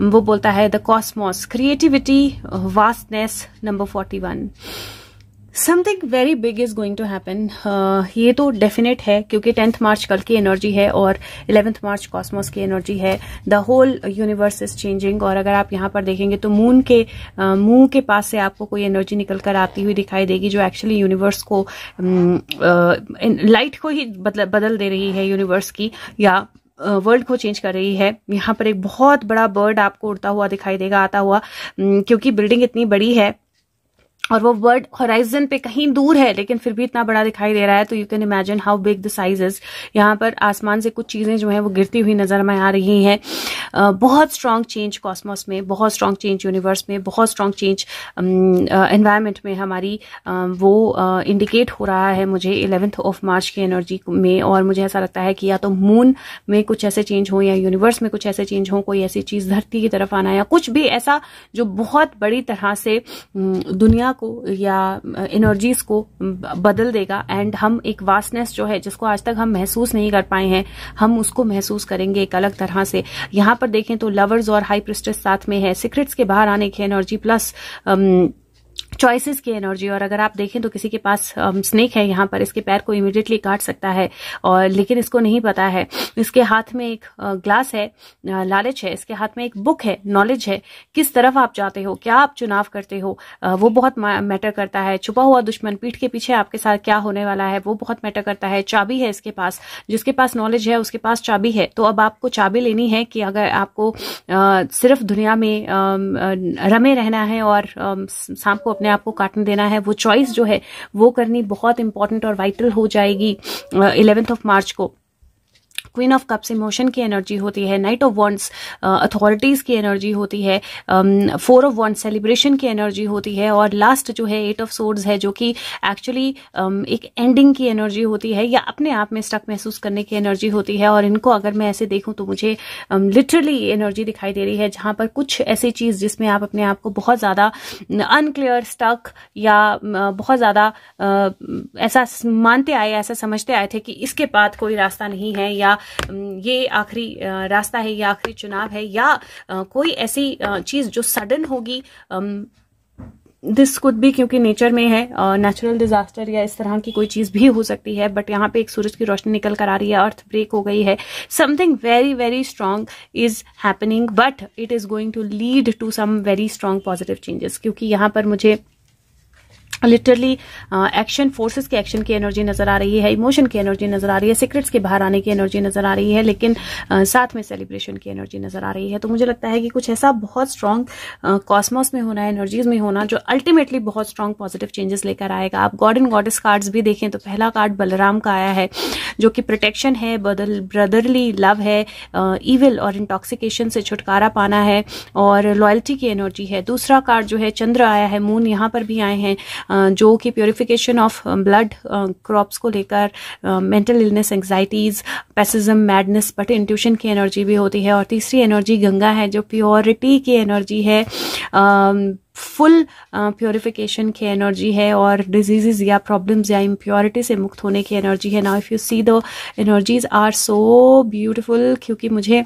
वो बोलता है the cosmos creativity vastness number forty one something very big is going to happen ये तो डेफिनेट है क्योंकि टेंथ मार्च कल की एनर्जी है और इलेवेंथ मार्च कॉस्मोस की एनर्जी है the whole universe is changing और अगर आप यहां पर देखेंगे तो मून के मुंह uh, के पास से आपको कोई एनर्जी निकल कर आती हुई दिखाई देगी जो एक्चुअली यूनिवर्स को लाइट um, uh, को ही बदल बदल दे रही है यूनिवर्स की या वर्ल्ड uh, को चेंज कर रही है यहाँ पर एक बहुत बड़ा बर्ड आपको उड़ता हुआ दिखाई देगा आता हुआ um, क्योंकि बिल्डिंग इतनी बड़ी है और वो वर्ड होराइजन पे कहीं दूर है लेकिन फिर भी इतना बड़ा दिखाई दे रहा है तो you can imagine how big the size is यहाँ पर आसमान से कुछ चीजें जो है वो गिरती हुई नजर में आ रही हैं बहुत स्ट्रांग चेंज कॉस्मोस में बहुत स्ट्रांग चेंज यूनिवर्स में बहुत स्ट्रांग चेंज एनवायरमेंट में हमारी वो इंडिकेट हो रहा है मुझे इलेवेंथ ऑफ मार्च की एनर्जी में और मुझे ऐसा लगता है कि या तो मून में कुछ ऐसे चेंज हो या यूनिवर्स में कुछ ऐसे चेंज हो कोई ऐसी चीज़ धरती की तरफ आना या कुछ भी ऐसा जो बहुत बड़ी तरह से दुनिया को या एनर्जीज को बदल देगा एंड हम एक वास्टनेस जो है जिसको आज तक हम महसूस नहीं कर पाए हैं हम उसको महसूस करेंगे एक अलग तरह से यहाँ पर देखें तो लवर्स और हाई प्रिस्टेस साथ में है सिक्रेट्स के बाहर आने की एनर्जी प्लस चॉइसेस की एनर्जी और अगर आप देखें तो किसी के पास स्नेक um, है यहाँ पर इसके पैर को इमिडिएटली काट सकता है और लेकिन इसको नहीं पता है इसके हाथ में एक ग्लास uh, है uh, लालच है इसके हाथ में एक बुक है नॉलेज है किस तरफ आप जाते हो क्या आप चुनाव करते हो uh, वो बहुत मैटर करता है छुपा हुआ दुश्मन पीठ के पीछे आपके साथ क्या होने वाला है वो बहुत मैटर करता है चाबी है इसके पास जिसके पास नॉलेज है उसके पास चाबी है तो अब आपको चाबी लेनी है कि अगर आपको सिर्फ दुनिया में um, रमे रहना है और सांप um, को अपने आपको काटने देना है वो चॉइस जो है वो करनी बहुत इंपॉर्टेंट और वाइटल हो जाएगी इलेवेंथ ऑफ मार्च को क्वीन ऑफ कप्स इमोशन की एनर्जी होती है नाइट ऑफ वॉन्ट्स अथॉरिटीज की एनर्जी होती है फोर ऑफ वॉन्ट्स सेलिब्रेशन की एनर्जी होती है और लास्ट जो है एट ऑफ सोर्ड्स है जो कि एक्चुअली एक एंडिंग की एनर्जी होती है या अपने आप में स्टक महसूस करने की एनर्जी होती है और इनको अगर मैं ऐसे देखूं तो मुझे लिटरली एनर्जी दिखाई दे रही है जहां पर कुछ ऐसी चीज जिसमें आप अपने आप को बहुत ज्यादा अनक्लियर स्टक या बहुत ज्यादा ऐसा मानते आए ऐसा समझते आए थे कि इसके बाद कोई रास्ता नहीं है या ये आखिरी रास्ता है या आखिरी चुनाव है या कोई ऐसी चीज़ जो सडन होगी दिस कुद भी क्योंकि नेचर में है नेचुरल डिजास्टर या इस तरह की कोई चीज़ भी हो सकती है बट यहाँ पे एक सूरज की रोशनी निकल कर आ रही है अर्थ ब्रेक हो गई है something very very strong is happening but it is going to lead to some very strong positive changes क्योंकि यहाँ पर मुझे लिटरली एक्शन फोर्सेस के एक्शन की एनर्जी नजर आ रही है इमोशन की एनर्जी नजर आ रही है सीक्रेट्स के बाहर आने की एनर्जी नजर आ रही है लेकिन uh, साथ में सेलिब्रेशन की एनर्जी नजर आ रही है तो मुझे लगता है कि कुछ ऐसा बहुत स्ट्रांग कॉस्मोस uh, में होना एनर्जीज में होना जो अल्टीमेटली बहुत स्ट्रांग पॉजिटिव चेंजेस लेकर आएगा आप गॉड एंड गॉडेस कार्ड्स भी देखें तो पहला कार्ड बलराम का आया है जो कि प्रोटेक्शन है बदल ब्रदरली लव है ईविल uh, और इंटॉक्सिकेशन से छुटकारा पाना है और लॉयल्टी की एनर्जी है दूसरा कार्ड जो है चंद्र आया है मून यहाँ पर भी आए हैं जो कि प्योरिफिकेशन ऑफ ब्लड क्रॉप्स को लेकर mental illness anxieties pessimism madness but intuition की एनर्जी भी होती है और तीसरी एनर्जी गंगा है जो प्योरिटी की एनर्जी है फुल प्योरिफिकेशन की एनर्जी है और डिजीजेज़ या प्रॉब्लम्स या इम्प्योरिटी से मुक्त होने की एनर्जी है now if you see the energies are so beautiful क्योंकि मुझे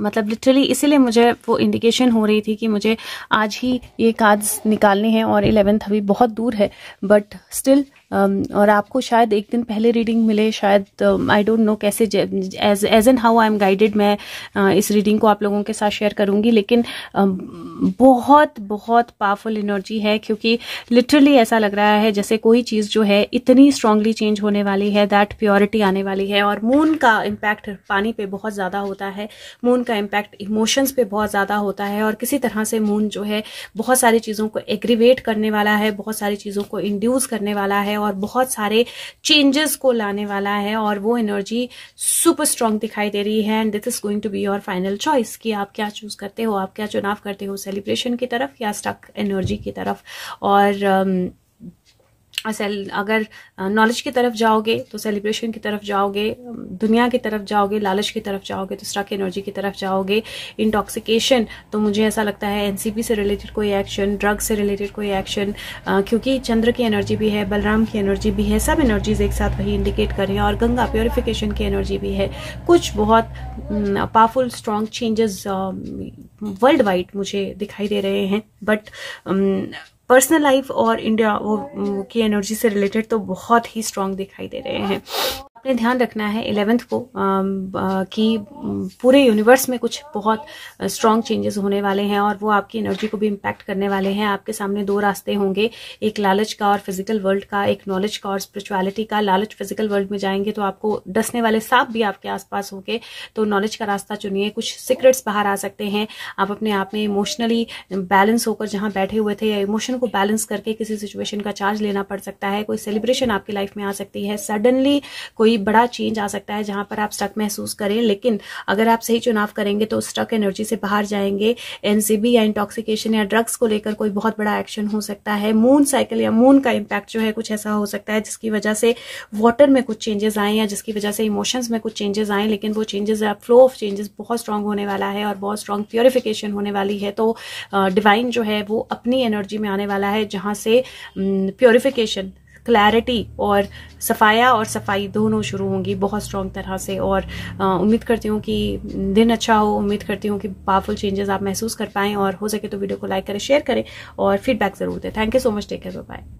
मतलब लिटरली इसीलिए मुझे वो इंडिकेशन हो रही थी कि मुझे आज ही ये कार्ड्स निकालने हैं और इलेवेंथ अभी बहुत दूर है बट स्टिल Um, और आपको शायद एक दिन पहले रीडिंग मिले शायद आई डोंट नो कैसे as as an how I am guided मैं uh, इस रीडिंग को आप लोगों के साथ शेयर करूंगी लेकिन um, बहुत बहुत पावरफुल एनर्जी है क्योंकि लिटरली ऐसा लग रहा है जैसे कोई चीज़ जो है इतनी स्ट्रांगली चेंज होने वाली है दैट प्योरिटी आने वाली है और मून का इम्पैक्ट पानी पे बहुत ज़्यादा होता है मून का इम्पैक्ट इमोशंस पे बहुत ज़्यादा होता है और किसी तरह से मून जो है बहुत सारी चीज़ों को एग्रीवेट करने वाला है बहुत सारी चीज़ों को इंड्यूस करने वाला है और बहुत सारे चेंजेस को लाने वाला है और वो एनर्जी सुपर स्ट्रांग दिखाई दे रही है and this is going to be your final choice कि आप क्या चूज करते हो आप क्या चुनाव करते हो सेलिब्रेशन की तरफ या स्टक एनर्जी की तरफ और um, सेल अगर नॉलेज की तरफ जाओगे तो सेलिब्रेशन की तरफ जाओगे दुनिया की तरफ जाओगे लालच की तरफ जाओगे तो स्ट्रक एनर्जी की तरफ जाओगे इंटॉक्सिकेशन तो मुझे ऐसा लगता है एनसीपी से रिलेटेड कोई एक्शन ड्रग से रिलेटेड कोई एक्शन क्योंकि चंद्र की एनर्जी भी है बलराम की एनर्जी भी है सब एनर्जीज एक साथ वही इंडिकेट कर रही हैं और गंगा प्योरिफिकेशन की एनर्जी भी है कुछ बहुत powerful strong changes world wide मुझे दिखाई दे रहे हैं बट पर्सनल लाइफ और इंडिया वो की एनर्जी से रिलेटेड तो बहुत ही स्ट्रांग दिखाई दे रहे हैं आपने ध्यान रखना है इलेवेंथ को कि पूरे यूनिवर्स में कुछ बहुत स्ट्रांग चेंजेस होने वाले हैं और वो आपकी एनर्जी को भी इम्पैक्ट करने वाले हैं आपके सामने दो रास्ते होंगे एक लालच का और फिजिकल वर्ल्ड का एक नॉलेज का और स्पिरिचुअलिटी का लालच फिजिकल वर्ल्ड में जाएंगे तो आपको डसने वाले सांप भी आपके आसपास होंगे तो नॉलेज का रास्ता चुनिए कुछ सीक्रेट्स बाहर आ सकते हैं आप अपने आप में इमोशनली बैलेंस होकर जहां बैठे हुए थे या इमोशन को बैलेंस करके किसी सिचुएशन का चार्ज लेना पड़ सकता है कोई सेलिब्रेशन आपकी लाइफ में आ सकती है सडनली कोई कोई बड़ा चेंज आ सकता है जहां पर आप स्टक महसूस करें लेकिन अगर आप सही चुनाव करेंगे तो स्टक एनर्जी से बाहर जाएंगे एनसीबी या इंटॉक्सिकेशन या ड्रग्स को लेकर कोई बहुत बड़ा एक्शन हो सकता है मून साइकिल या मून का इम्पैक्ट जो है कुछ ऐसा हो सकता है जिसकी वजह से वाटर में कुछ चेंजेस आए या जिसकी वजह से इमोशंस में कुछ चेंजेस आए लेकिन वो चेंजेस या फ्लो ऑफ चेंजेस बहुत स्ट्रांग होने वाला है और बहुत स्ट्रांग प्योरिफिकेशन होने वाली है तो डिवाइन uh, जो है वो अपनी एनर्जी में आने वाला है जहाँ से प्योरिफिकेशन mm, क्लैरिटी और सफाया और सफाई दोनों शुरू होंगी बहुत स्ट्रॉन्ग तरह से और उम्मीद करती हूँ कि दिन अच्छा हो उम्मीद करती हूँ कि पावरफुल चेंजेस आप महसूस कर पाएँ और हो सके तो वीडियो को लाइक करें शेयर करें और फीडबैक ज़रूर दें thank you so much take care bye